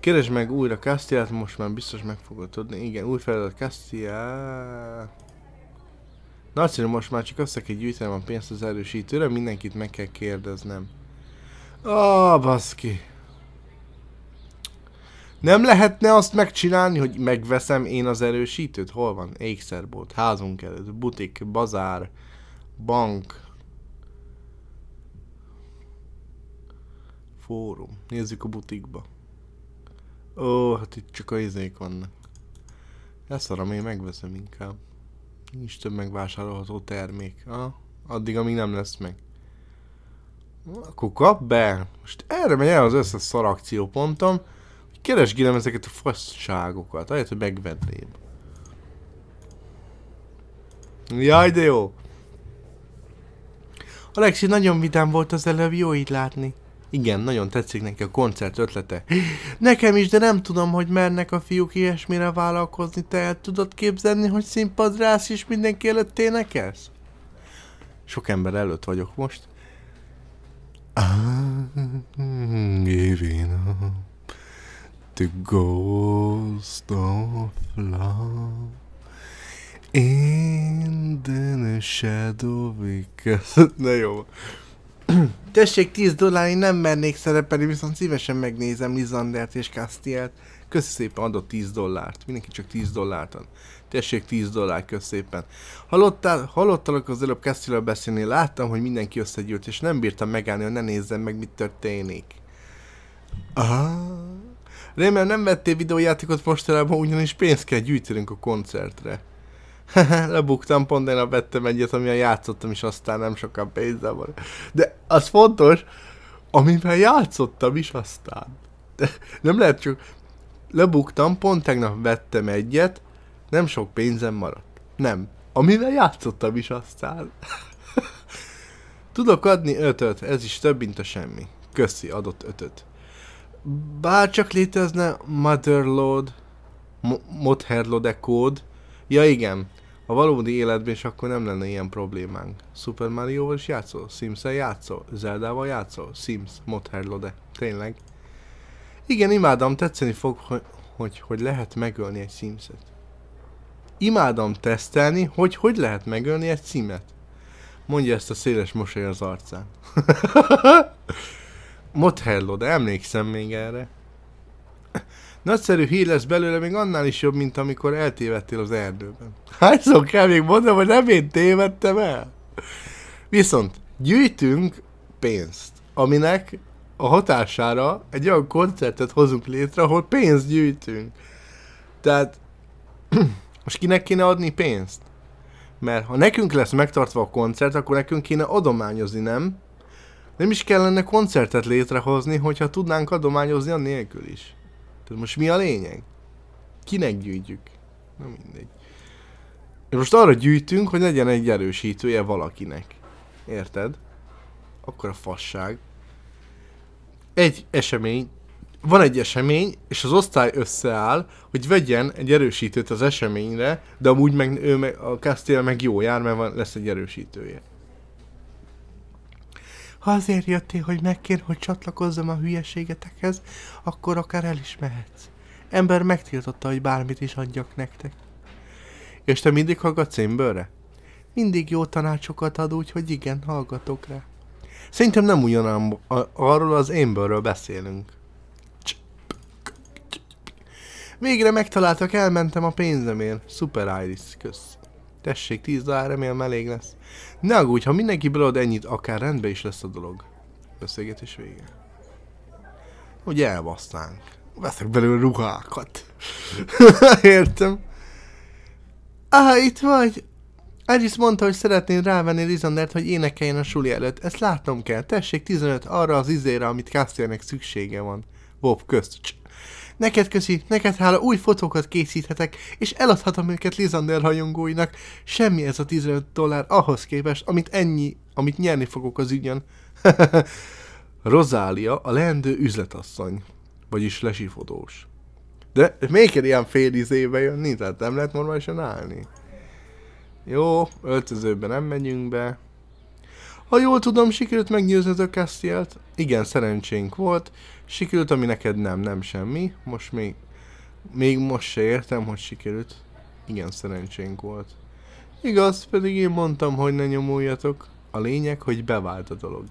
Keresd meg újra Castiát, most már biztos meg fogod tudni. Igen, új feladat Castiát. Nagyszerű, most már csak azt kell gyűjtenem a pénzt az erősítőre, mindenkit meg kell kérdeznem. Ah, oh, baszki. Nem lehetne azt megcsinálni, hogy megveszem én az erősítőt? Hol van? Ékszerbolt, házunk előtt, butik, bazár, bank, fórum. Nézzük a butikba. Ó, hát itt csak a izék vannak. Leszarom, én megveszem inkább. Nincs több megvásárolható termék. Ha? Addig, amíg nem lesz meg. Akkor kap be! Most erre megy el az összes szarakciópontom. pontom. Keresgélem ezeket a faszságokat, ahelyett, hogy megvenném. Jaj, de jó! Alexi, nagyon vidám volt az előbb, jó így látni. Igen, nagyon tetszik neki a koncert ötlete. Nekem is, de nem tudom, hogy mernek a fiúk ilyesmire vállalkozni. Te el tudod képzelni, hogy színpadrász is mindenki előtt énekelsz? Sok ember előtt vagyok most. Ah, mm, the ghost of love in the shadow Na jó. Tessék, 10 dollár, én nem mernék szerepelni, viszont szívesen megnézem Lizandert és Castielt. Köszi szépen, adott 10 dollárt. Mindenki csak 10 dollárt ad. Tessék, 10 dollár, kösz szépen. Hallottál, hallottalak az előbb Castielről beszélni, láttam, hogy mindenki összegyűlt, és nem bírtam megállni, hogy ne nézzem meg, mit történik. Aha. Remélem nem vettél videójátékot mostanában, ugyanis pénzt kell gyűjtenünk a koncertre. lebuktam, pont én vettem egyet, amilyen játszottam, és aztán nem sokan pénzem van. De az fontos, amivel játszottam is aztán. De nem lehet csak... Lebuktam, pont tegnap vettem egyet, nem sok pénzem maradt. Nem. Amivel játszottam is aztán. Tudok adni ötöt, ez is több, mint a semmi. Köszi, adott ötöt bár csak létezne motherload, Motherload kód. Ja igen, a valódi életben is akkor nem lenne ilyen problémánk. Super Mario-val is játszol, sims játszol, Zelda-val játszol, Sims, motherlode, tényleg. Igen, imádom, tetszeni fog, hogy, hogy lehet megölni egy Sims-et. Imádom tesztelni, hogy hogy lehet megölni egy Sims-et. Mondja ezt a széles mosoly az arcán. Motello, de emlékszem még erre. Nagyszerű hír lesz belőle, még annál is jobb, mint amikor eltévedtél az erdőben. Hányszor kell még mondanom, hogy nem én tévedtem el? Viszont gyűjtünk pénzt, aminek a hatására egy olyan koncertet hozunk létre, ahol pénzt gyűjtünk. Tehát most kinek kéne adni pénzt? Mert ha nekünk lesz megtartva a koncert, akkor nekünk kéne adományozni, nem? Nem is kellene koncertet létrehozni, hogyha tudnánk adományozni a nélkül is. Tehát most mi a lényeg? Kinek gyűjtjük? Na mindegy. Most arra gyűjtünk, hogy legyen egy erősítője valakinek. Érted? Akkor a fasság. Egy esemény. Van egy esemény, és az osztály összeáll, hogy vegyen egy erősítőt az eseményre, de amúgy meg, ő meg, a Castilla meg jó jár, mert van, lesz egy erősítője. Ha azért jöttél, hogy megkér, hogy csatlakozzam a hülyeségetekhez, akkor akár el is mehetsz. Ember megtiltotta, hogy bármit is adjak nektek. És te mindig hallgatsz én bőre. Mindig jó tanácsokat ad, úgyhogy igen, hallgatok rá. Szerintem nem ugyanám arról az bőről beszélünk. Végre megtaláltak, elmentem a pénzemért. Super Iris, kösz. Tessék, 10 dollár, remélem elég lesz. Ne aggódj, ha mindenki belead ennyit, akár rendbe is lesz a dolog. Beszélgetés vége. Hogy elbasztánk. Veszek belőle ruhákat. Értem. Ah, itt vagy. Alice mondta, hogy szeretnéd rávenni Lizandert, hogy énekeljen a suli előtt. Ezt látnom kell. Tessék 15 arra az izére, amit Kastiernek szüksége van. Bob, közt. Cs. Neked köszi, neked hála új fotókat készíthetek, és eladhatom őket Lizander hajongóinak. Semmi ez a 15 dollár ahhoz képest, amit ennyi, amit nyerni fogok az ügyen. Rozália a leendő üzletasszony, vagyis lesifodós. De még kell ilyen fél izébe jönni, tehát nem lehet normálisan állni. Jó, öltözőbe nem megyünk be. Ha jól tudom, sikerült meggyőzni a Castielt. Igen, szerencsénk volt. Sikült, ami neked nem, nem semmi. Most még, még most se értem, hogy sikerült. Igen, szerencsénk volt. Igaz, pedig én mondtam, hogy ne nyomuljatok. A lényeg, hogy bevált a dolog.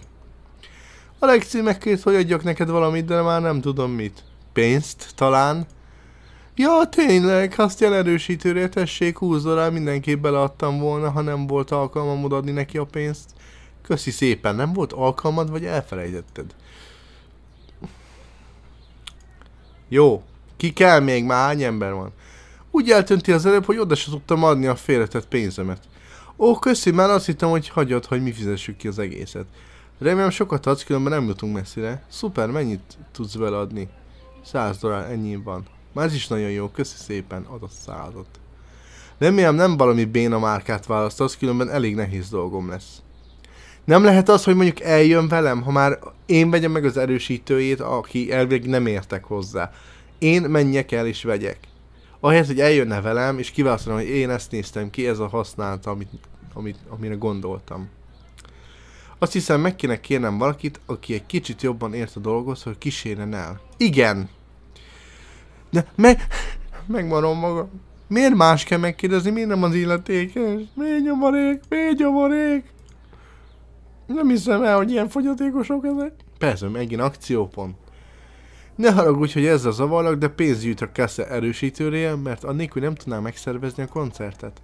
Alexi megkért, hogy adjak neked valamit, de már nem tudom mit. Pénzt, talán? Ja, tényleg, azt ilyen erősítőre tessék, húzol rá, mindenképp beleadtam volna, ha nem volt alkalmam odaadni neki a pénzt. Köszi szépen, nem volt alkalmad, vagy elfelejtetted? Jó. Ki kell még? Már hány ember van? Úgy eltönti az előbb, hogy oda se tudtam adni a félretett pénzemet. Ó, köszi, már azt hittem, hogy hagyod, hogy mi fizessük ki az egészet. Remélem sokat adsz, különben nem jutunk messzire. Szuper, mennyit tudsz vele adni? 100 dollár, ennyi van. Már ez is nagyon jó, köszi szépen, ad a százat. Remélem nem valami béna márkát választasz, különben elég nehéz dolgom lesz. Nem lehet az, hogy mondjuk eljön velem, ha már én vegyem meg az erősítőjét, aki elvég nem értek hozzá. Én menjek el és vegyek. Ahelyett, hogy eljönne velem, és kiválasztanom, hogy én ezt néztem ki, ez a használata, amit, amit, amire gondoltam. Azt hiszem, meg kéne kérnem valakit, aki egy kicsit jobban ért a dolgot, hogy kísérjen el. Igen! De meg... Megmarom magam. Miért más kell megkérdezni, miért nem az illetékes? Miért nyomorék? Miért nyomorék? Nem hiszem el, hogy ilyen fogyatékosok ezek. Persze, megint akciópont. Ne haragudj, hogy ezzel zavarlak, de pénz gyűjt a Kasse erősítőre, mert annélkül nem tudnám megszervezni a koncertet.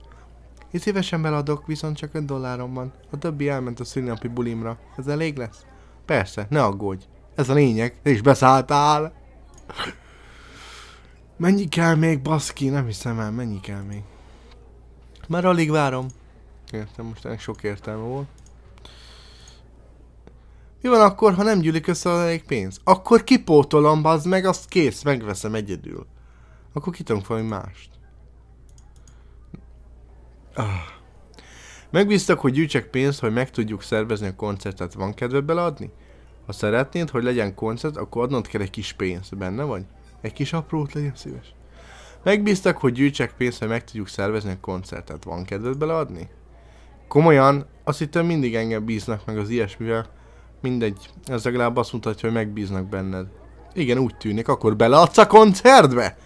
Én szívesen beladok, viszont csak 5 dollárom van. A többi elment a szülinapi bulimra. Ez elég lesz? Persze, ne aggódj. Ez a lényeg. Te is beszálltál. mennyi kell még, baszki? Nem hiszem el, mennyi kell még. Már alig várom. Értem, most ennek sok értelme volt. Mi van akkor, ha nem gyűlik össze elég pénz? Akkor kipótolom, bazd meg, azt kész, megveszem egyedül. Akkor kitönk valami mást. Ah. Megbíztak, hogy gyűjtsek pénzt, hogy meg tudjuk szervezni a koncertet. Van kedve beleadni? Ha szeretnéd, hogy legyen koncert, akkor adnod kell egy kis pénzt. Benne vagy? Egy kis aprót legyen szíves. Megbíztak, hogy gyűjtsek pénzt, hogy meg tudjuk szervezni a koncertet. Van kedved beleadni? Komolyan, azt hittem mindig engem bíznak meg az ilyesmivel mindegy. Ez legalább azt mutatja, hogy megbíznak benned. Igen, úgy tűnik, akkor beleadsz a koncertbe?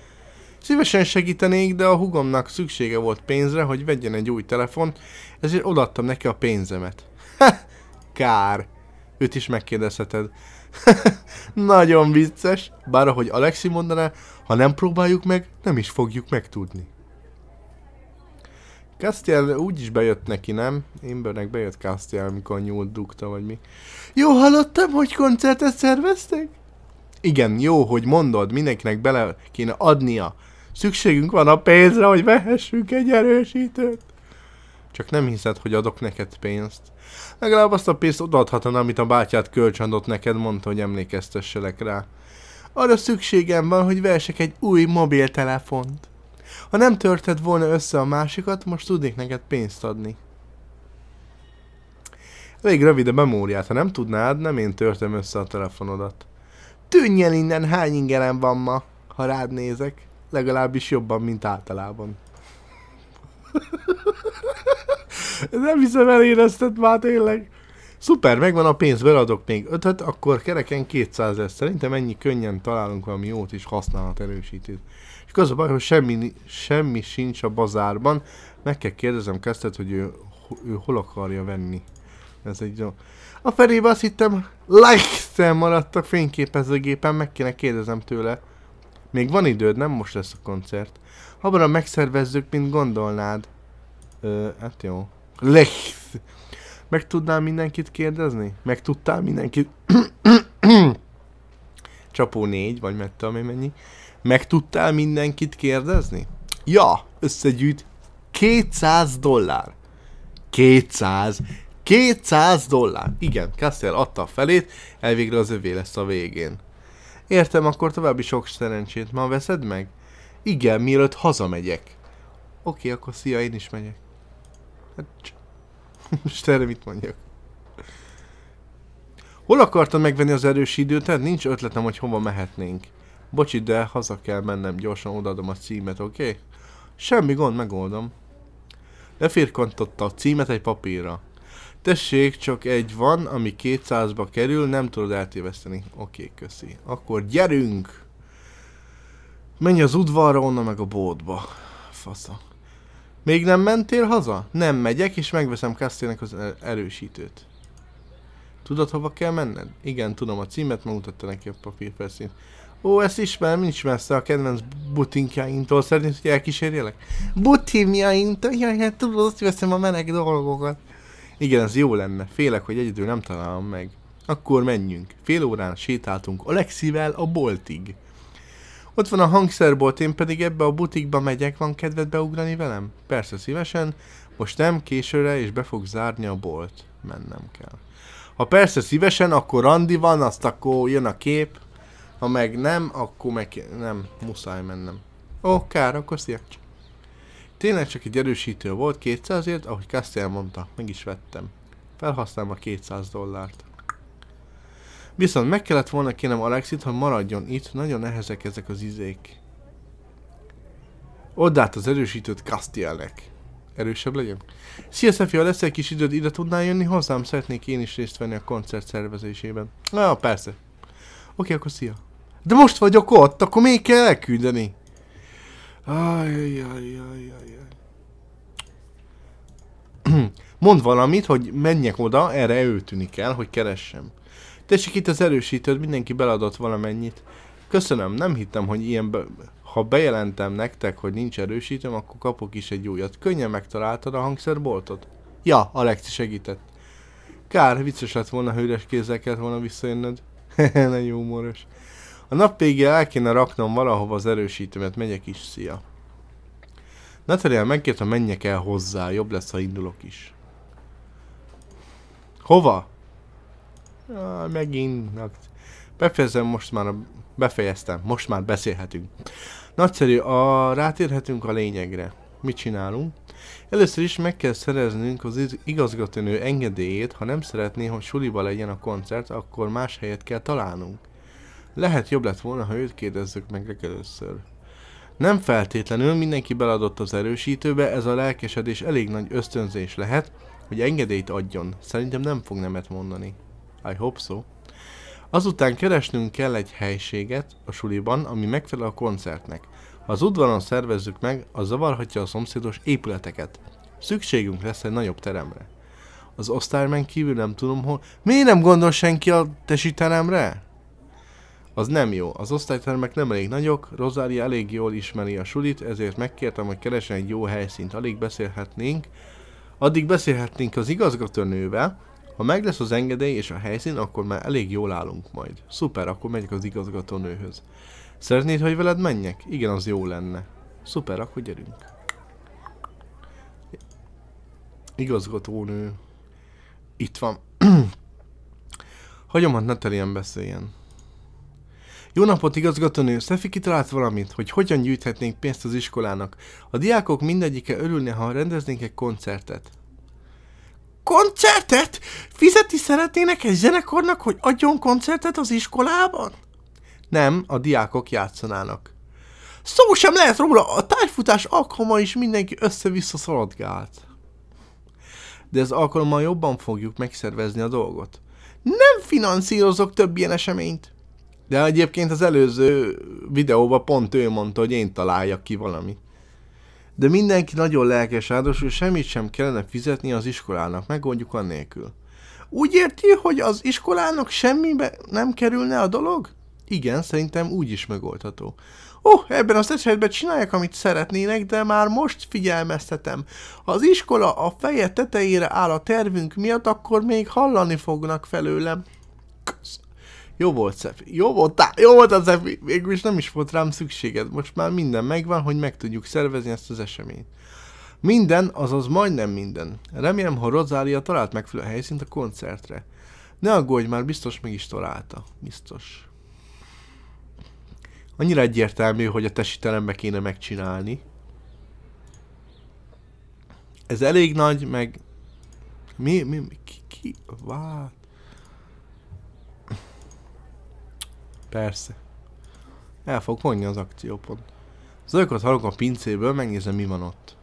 Szívesen segítenék, de a hugomnak szüksége volt pénzre, hogy vegyen egy új telefon, ezért odaadtam neki a pénzemet. kár. Őt is megkérdezheted. Nagyon vicces, bár ahogy Alexi mondaná, ha nem próbáljuk meg, nem is fogjuk megtudni. Castiel úgy is bejött neki, nem? Imbernek bejött Castiel, amikor nyúlt dugta, vagy mi. Jó, hallottam, hogy koncertet szerveztek? Igen, jó, hogy mondod, mindenkinek bele kéne adnia. Szükségünk van a pénzre, hogy vehessünk egy erősítőt. Csak nem hiszed, hogy adok neked pénzt. Legalább azt a pénzt odaadhatom, amit a bátyát kölcsönadott neked, mondta, hogy emlékeztesselek rá. Arra szükségem van, hogy versek egy új mobiltelefont. Ha nem törted volna össze a másikat, most tudnék neked pénzt adni. Elég rövid a memóriát, ha nem tudnád, nem én törtem össze a telefonodat. Tűnj el innen, hány ingerem van ma, ha rád nézek. Legalábbis jobban, mint általában. nem hiszem elérezted már tényleg. Szuper, megvan a pénz, beladok még ötöt, akkor kereken 200 lesz. Szerintem ennyi könnyen találunk valami jót és használat erősítőt. És az a baj, hogy semmi, semmi sincs a bazárban. Meg kell kérdezem kezdet, hogy ő, ő hol akarja venni. Ez egy jó. A felébe azt hittem, like maradtak fényképezőgépen, meg kéne kérdezem tőle. Még van időd, nem most lesz a koncert. Hamarabb ha megszervezzük, mint gondolnád. Ö, hát jó. Lech. Meg tudnál mindenkit kérdezni? Meg tudtál mindenkit... Csapó négy, vagy tudom ami mennyi. Meg tudtál mindenkit kérdezni? Ja, összegyűjt 200 dollár. 200, 200 dollár. Igen, Kastel adta a felét, elvégre az övé lesz a végén. Értem, akkor további sok szerencsét. Ma veszed meg? Igen, mielőtt hazamegyek. Oké, akkor szia, én is megyek. Hát, most erre mit mondjak? Hol akartam megvenni az erős időt? Tehát nincs ötletem, hogy hova mehetnénk. Bocsi, de haza kell mennem, gyorsan odaadom a címet, oké? Okay? Semmi gond, megoldom. Lefirkantotta a címet egy papírra. Tessék, csak egy van, ami 200-ba kerül, nem tudod eltéveszteni. Oké, okay, köszi. Akkor gyerünk! Menj az udvarra, onnan meg a bódba. Fasza. Még nem mentél haza? Nem megyek, és megveszem Kastélynek az er- erősítőt. Tudod, hova kell menned? Igen, tudom a címet, megmutatta neki a papírperszint. Ó, ezt ismerem, nincs messze a kedvenc butinkjaimtól. Szeretnéd, hogy elkísérjelek? Butimjainktól? Jaj, hát tudod, azt veszem a meleg dolgokat. Igen, ez jó lenne. Félek, hogy egyedül nem találom meg. Akkor menjünk. Fél órán sétáltunk Alexivel a boltig. Ott van a hangszerbolt, én pedig ebbe a butikba megyek, van kedved beugrani velem? Persze szívesen, most nem, későre, és be fog zárni a bolt. Mennem kell. Ha persze szívesen, akkor randi van, azt akkor jön a kép, ha meg nem, akkor meg nem, muszáj mennem. Ó, oh, kár, akkor szia. Tényleg csak egy erősítő volt, 200-ért, ahogy Castell mondta, meg is vettem. Felhasználom a 200 dollárt. Viszont meg kellett volna kérnem Alexit, hogy maradjon itt, nagyon nehezek ezek az izék. Odd át az erősítőt Castielnek. Erősebb legyen. Szia Szefia, lesz egy kis időd, ide tudnál jönni hozzám? Szeretnék én is részt venni a koncert szervezésében. Na, persze. Oké, okay, akkor szia. De most vagyok ott, akkor még kell elküldeni. Ajajajajajaj. Mond valamit, hogy menjek oda, erre ő tűnik el, hogy keressem. Tessék itt az erősítőt, mindenki beladott valamennyit. Köszönöm, nem hittem, hogy ilyen be... Ha bejelentem nektek, hogy nincs erősítőm, akkor kapok is egy újat. Könnyen megtaláltad a hangszerboltot? Ja, Alex segített. Kár, vicces lett volna, hőres kézzel kellett volna visszajönnöd. Nagyon humoros. A nap végére el kéne raknom valahova az erősítőmet, megyek is, szia. Natalia megkért, ha menjek el hozzá, jobb lesz, ha indulok is. Hova? Ah, megint. Befejezem most már a... Befejeztem, most már beszélhetünk. Nagyszerű, a... rátérhetünk a lényegre. Mit csinálunk? Először is meg kell szereznünk az igazgatónő engedélyét, ha nem szeretné, hogy suliba legyen a koncert, akkor más helyet kell találnunk. Lehet jobb lett volna, ha őt kérdezzük meg legelőször. Nem feltétlenül mindenki beladott az erősítőbe, ez a lelkesedés elég nagy ösztönzés lehet, hogy engedélyt adjon. Szerintem nem fog nemet mondani. I hope so. Azután keresnünk kell egy helységet a suliban, ami megfelel a koncertnek. Ha az udvaron szervezzük meg, az zavarhatja a szomszédos épületeket. Szükségünk lesz egy nagyobb teremre. Az osztályban kívül nem tudom hol... Miért nem gondol senki a teremre? Az nem jó. Az osztálytermek nem elég nagyok, Rozári elég jól ismeri a sulit, ezért megkértem, hogy keresen egy jó helyszínt. Alig beszélhetnénk. Addig beszélhetnénk az igazgatónővel, ha meg lesz az engedély és a helyszín, akkor már elég jól állunk majd. Szuper, akkor megyek az igazgatónőhöz. Szeretnéd, hogy veled menjek? Igen, az jó lenne. Szuper, akkor gyerünk. Igazgatónő. Itt van. Hagyom, hogy Natalien beszéljen. Jó napot, igazgatónő! Szefi kitalált valamit, hogy hogyan gyűjthetnénk pénzt az iskolának. A diákok mindegyike örülne, ha rendeznénk egy koncertet. Koncertet? Fizeti szeretnének egy zenekarnak, hogy adjon koncertet az iskolában? Nem, a diákok játszanának. Szó sem lehet róla, a tájfutás alkalma is mindenki össze-vissza szaladgált. De ez alkalommal jobban fogjuk megszervezni a dolgot. Nem finanszírozok több ilyen eseményt. De egyébként az előző videóban pont ő mondta, hogy én találjak ki valamit. De mindenki nagyon lelkes, hogy semmit sem kellene fizetni az iskolának, megoldjuk annélkül. Úgy érti, hogy az iskolának semmibe nem kerülne a dolog? Igen, szerintem úgy is megoldható. Oh, ebben az esetben csinálják, amit szeretnének, de már most figyelmeztetem. Ha az iskola a feje tetejére áll a tervünk miatt, akkor még hallani fognak felőlem. Köszönöm. Jó volt, Szefi. Jó voltál, jó volt az Szefi. Végül is nem is volt rám szükséged. Most már minden megvan, hogy meg tudjuk szervezni ezt az eseményt. Minden, azaz majdnem minden. Remélem, ha Rozália talált megfelelő helyszínt a koncertre. Ne aggódj már, biztos meg is találta. Biztos. Annyira egyértelmű, hogy a terembe kéne megcsinálni. Ez elég nagy, meg... Mi, mi, mi ki, ki, vá... Persze. El fog vonni az akciópont. Zajkot hallok a pincéből, megnézem mi van ott.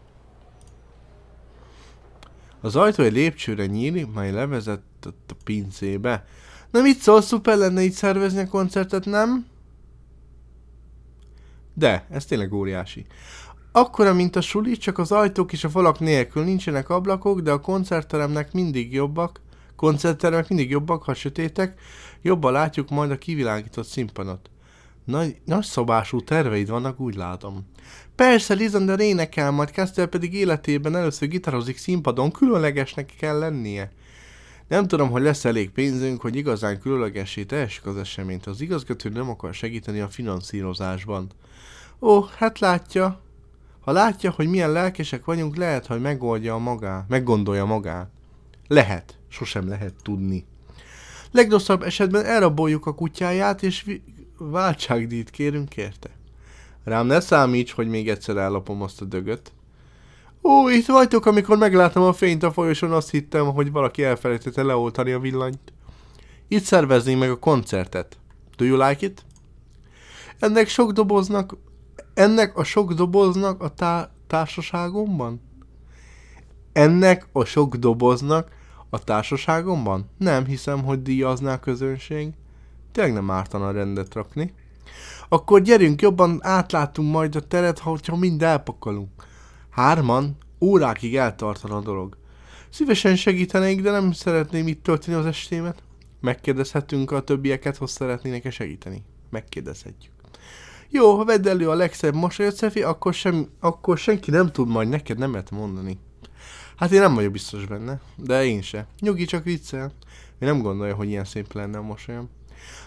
Az ajtó egy lépcsőre nyílik, majd levezetett a pincébe. Na mit szól, szuper lenne így szervezni a koncertet, nem? De, ez tényleg óriási. Akkora, mint a suli, csak az ajtók és a falak nélkül nincsenek ablakok, de a koncertteremnek mindig jobbak, Koncerttermek mindig jobbak, ha sötétek, jobban látjuk majd a kivilágított színpadot. Nagy, nagy szobású terveid vannak, úgy látom. Persze, Lizander énekel, majd Kester pedig életében először gitározik színpadon, különlegesnek kell lennie. Nem tudom, hogy lesz elég pénzünk, hogy igazán különlegesé tehessük az eseményt. Az igazgató nem akar segíteni a finanszírozásban. Ó, hát látja. Ha látja, hogy milyen lelkesek vagyunk, lehet, hogy megoldja a magá, meggondolja magát. Lehet sosem lehet tudni. Legrosszabb esetben elraboljuk a kutyáját, és váltságdít kérünk érte. Rám ne számíts, hogy még egyszer ellopom azt a dögöt. Ó, itt vagytok, amikor megláttam a fényt a folyosón, azt hittem, hogy valaki elfelejtette leoltani a villanyt. Itt szerveznénk meg a koncertet. Do you like it? Ennek sok doboznak, ennek a sok doboznak a tá társaságomban? Ennek a sok doboznak a társaságomban? Nem hiszem, hogy díjazná a közönség. Tényleg nem ártana rendet rakni. Akkor gyerünk, jobban átlátunk majd a teret, ha hogyha mind elpakolunk. Hárman? Órákig eltartan a dolog. Szívesen segítenék, de nem szeretném itt tölteni az estémet. Megkérdezhetünk a többieket, hogy szeretnének-e segíteni. Megkérdezhetjük. Jó, ha vedd elő a legszebb mosolyot, Szefi, akkor, sem, akkor senki nem tud majd neked nemet mondani. Hát én nem vagyok biztos benne, de én se. Nyugi, csak viccel. mi nem gondolja, hogy ilyen szép lenne a mosolyom.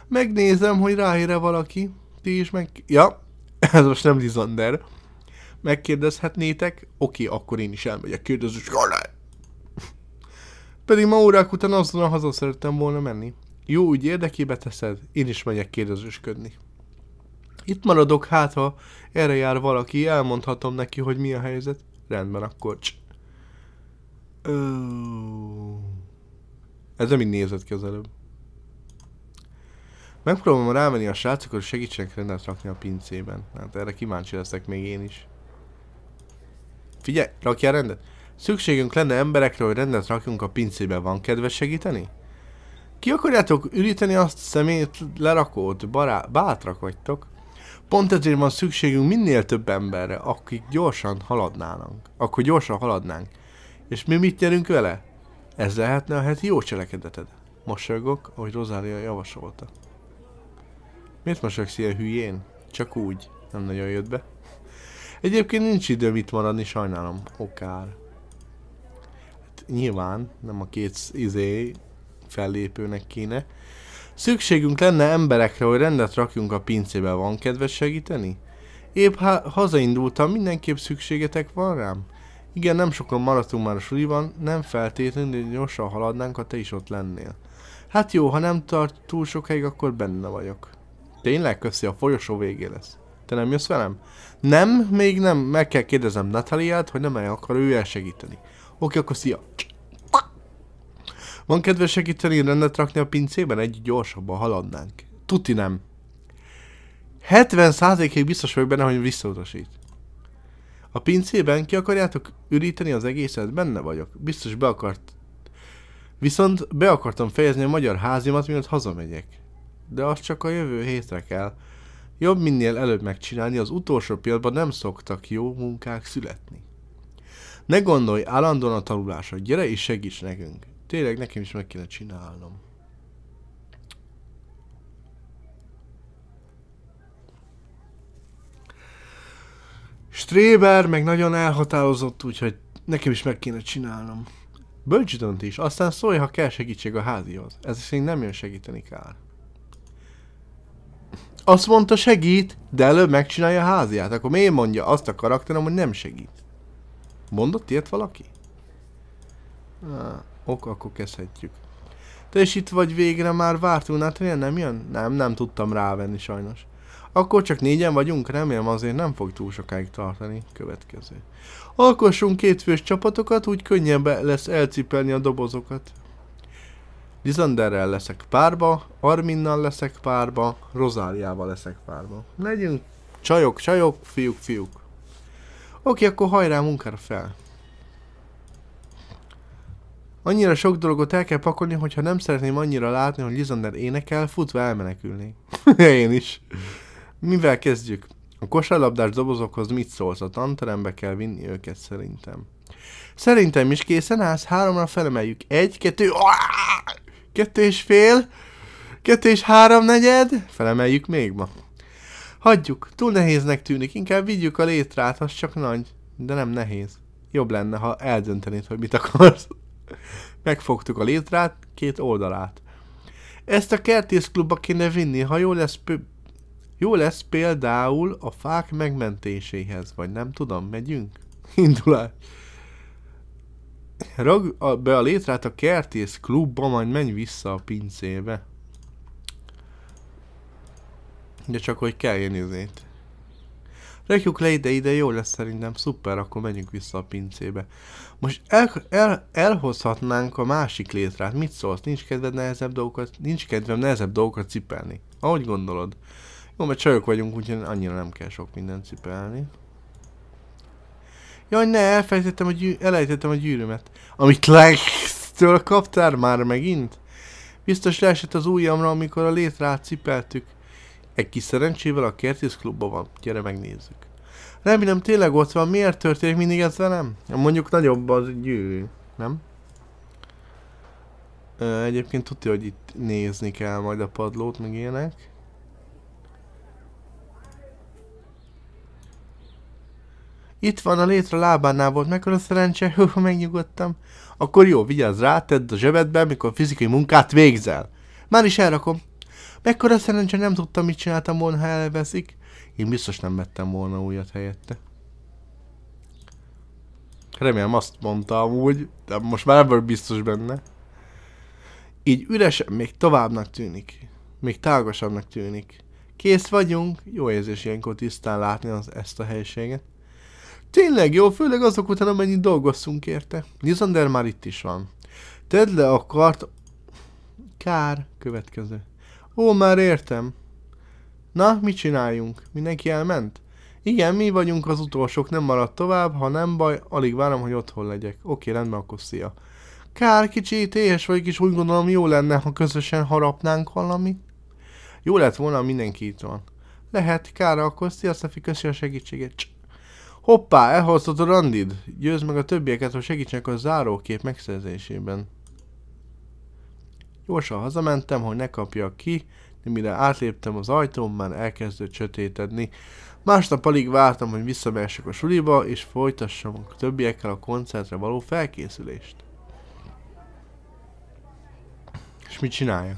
Megnézem, hogy ráére valaki. Ti is meg... Ja, ez most nem Lizander. Megkérdezhetnétek? Oké, akkor én is elmegyek Kérdezős, Pedig ma órák után a haza szerettem volna menni. Jó úgy érdekébe teszed, én is megyek kérdezősködni. Itt maradok, hát ha erre jár valaki, elmondhatom neki, hogy mi a helyzet. Rendben, akkor cs. Oh. Ez nem így nézett ki az előbb. Megpróbálom rámenni a srácokat, segítsenek rendet rakni a pincében. Hát erre kíváncsi leszek még én is. Figyelj, rakjál rendet. Szükségünk lenne emberekre, hogy rendet rakjunk a pincében. Van kedves segíteni? Ki akarjátok üríteni azt a szemét lerakót? Bará bátrak vagytok. Pont ezért van szükségünk minél több emberre, akik gyorsan haladnának. Akkor gyorsan haladnánk. És mi mit nyerünk vele? Ez lehetne a heti jó cselekedeted. Mosolygok, ahogy Rozália javasolta. Miért mosolyogsz ilyen hülyén? Csak úgy. Nem nagyon jött be. Egyébként nincs időm itt maradni, sajnálom. Okár. Hát nyilván nem a két izé fellépőnek kéne. Szükségünk lenne emberekre, hogy rendet rakjunk a pincébe. Van kedves segíteni? Épp ha hazaindultam, mindenképp szükségetek van rám? Igen, nem sokan maradtunk már a suliban, nem feltétlenül, hogy gyorsan haladnánk, ha te is ott lennél. Hát jó, ha nem tart túl sokáig, akkor benne vagyok. Tényleg? Köszi, a folyosó végé lesz. Te nem jössz velem? Nem, még nem. Meg kell kérdezem Nataliát, hogy nem el akar ő elsegíteni. Oké, akkor szia. Van kedve segíteni rendet rakni a pincében? Egy gyorsabban haladnánk. Tuti nem. 70%-ig biztos vagyok benne, hogy visszautasít. A pincében ki akarjátok üríteni az egészet? Benne vagyok. Biztos be akart... Viszont be akartam fejezni a magyar házimat, mielőtt hazamegyek. De az csak a jövő hétre kell. Jobb minél előbb megcsinálni, az utolsó pillanatban nem szoktak jó munkák születni. Ne gondolj állandóan a tanulásra, gyere és segíts nekünk. Tényleg nekem is meg kéne csinálnom. Stréber meg nagyon elhatározott, úgyhogy nekem is meg kéne csinálnom. Bölcs döntés, aztán szólj, ha kell segítség a házihoz. Ez szerint nem jön segíteni kár. Azt mondta segít, de előbb megcsinálja a háziát. Akkor miért mondja azt a karakterem, hogy nem segít? Mondott ilyet valaki? Ah, ok, akkor kezdhetjük. Te is itt vagy végre, már vártunk, hát nem jön? Nem, nem tudtam rávenni sajnos. Akkor csak négyen vagyunk, remélem azért nem fog túl sokáig tartani. Következő. Alkossunk kétfős csapatokat, úgy könnyebb lesz elcipelni a dobozokat. Lizanderrel leszek párba, Arminnal leszek párba, Rozáliával leszek párba. Legyünk csajok, csajok, fiúk, fiúk. Oké, akkor hajrá munkára fel. Annyira sok dolgot el kell pakolni, hogyha nem szeretném annyira látni, hogy Lizander énekel, futva elmenekülnék. Én is. Mivel kezdjük? A kosárlabdás dobozokhoz mit szólsz? A tanterembe kell vinni őket szerintem. Szerintem is készen állsz, háromra felemeljük. Egy, kettő, kettő és fél, kettő és három negyed, felemeljük még ma. Hagyjuk, túl nehéznek tűnik, inkább vigyük a létrát, az csak nagy, de nem nehéz. Jobb lenne, ha eldöntenéd, hogy mit akarsz. Megfogtuk a létrát, két oldalát. Ezt a kertészklubba kéne vinni, ha jó lesz, jó lesz például a fák megmentéséhez, vagy nem tudom, megyünk? Indulás. Rag a, be a létrát a kertész klubba, majd menj vissza a pincébe. De csak hogy kell én izét. le ide, ide, jó lesz szerintem, szuper, akkor menjünk vissza a pincébe. Most el, el, elhozhatnánk a másik létrát, mit szólsz, nincs kedved nehezebb dolgokat, nincs kedvem nehezebb dolgokat cipelni. Ahogy gondolod. Jó, mert csajok vagyunk, úgyhogy annyira nem kell sok mindent cipelni. Jaj, ne, elfejtettem a, gyű elejtettem a gyűrűmet. Amit Lex-től kaptál már megint? Biztos leesett az ujjamra, amikor a létrát cipeltük. Egy kis szerencsével a Kertész klubban van. Gyere, megnézzük. Remélem tényleg ott van. Miért történik mindig ez velem? Mondjuk nagyobb az gyűrű, nem? Egyébként tudja, hogy itt nézni kell majd a padlót, meg ilyenek. Itt van, a létre lábánál volt, mekkora szerencse, megnyugodtam. Akkor jó, vigyázz rá, tedd a zsebedbe, mikor fizikai munkát végzel. Már is elrakom. Mekkora szerencse, nem tudtam, mit csináltam volna, ha elveszik. Én biztos nem vettem volna újat helyette. Remélem azt mondta úgy, de most már ebből biztos benne. Így üresen még továbbnak tűnik. Még tágasabbnak tűnik. Kész vagyunk. Jó érzés ilyenkor tisztán látni az, ezt a helységet. Tényleg jó, főleg azok után, amennyit dolgoztunk érte. Nizander már itt is van. Tedd le a kart... Kár. Következő. Ó, már értem. Na, mit csináljunk? Mindenki elment? Igen, mi vagyunk az utolsók, nem maradt tovább, ha nem baj, alig várom, hogy otthon legyek. Oké, rendben, akkor szia. Kár, kicsit éhes vagyok, és úgy gondolom, jó lenne, ha közösen harapnánk valami. Jó lett volna, mindenki itt van. Lehet, kár, akkor szia, Szefi, köszi a segítséget. Cs Hoppá, elhasztott a randid. Győzd meg a többieket, hogy segítsenek a zárókép megszerzésében. Gyorsan hazamentem, hogy ne kapja ki, de mire átléptem az ajtón, már elkezdett sötétedni. Másnap alig vártam, hogy visszamehessek a suliba, és folytassam a többiekkel a koncertre való felkészülést. És mit csinálja?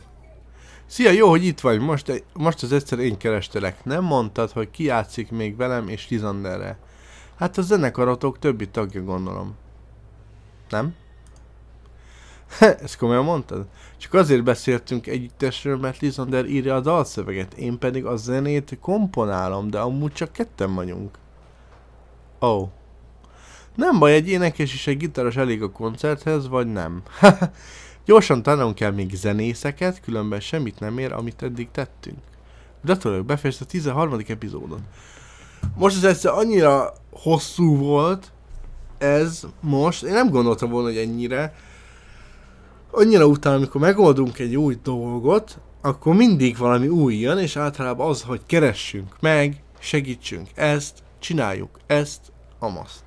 Szia, jó, hogy itt vagy. Most, most az egyszer én kerestelek. Nem mondtad, hogy ki játszik még velem és Lizanderre. Hát a zenekaratok többi tagja gondolom. Nem? Ezt komolyan mondtad? Csak azért beszéltünk együttesről, mert Lizander írja a dalszöveget, én pedig a zenét komponálom, de amúgy csak ketten vagyunk. Ó. Oh. Nem baj, egy énekes és egy gitáros elég a koncerthez, vagy nem. Gyorsan tanulunk kell még zenészeket, különben semmit nem ér, amit eddig tettünk. Gratulálok, befejezte a 13. epizódon. Most ez egyszer annyira hosszú volt, ez most, én nem gondoltam volna, hogy ennyire, annyira utána, amikor megoldunk egy új dolgot, akkor mindig valami új jön, és általában az, hogy keressünk meg, segítsünk ezt, csináljuk ezt, amaszt.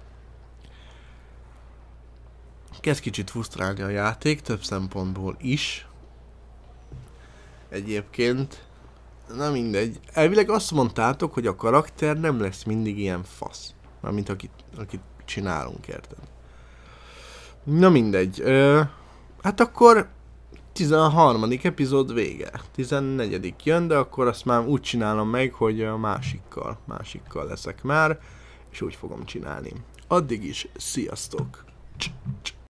Kezd kicsit frusztrálni a játék, több szempontból is. Egyébként na mindegy. Elvileg azt mondtátok, hogy a karakter nem lesz mindig ilyen fasz. Mármint akit, akit csinálunk, érted? Na mindegy. Ö, hát akkor 13. epizód vége. 14. jön, de akkor azt már úgy csinálom meg, hogy a másikkal, másikkal leszek már, és úgy fogom csinálni. Addig is, sziasztok! Cs -cs.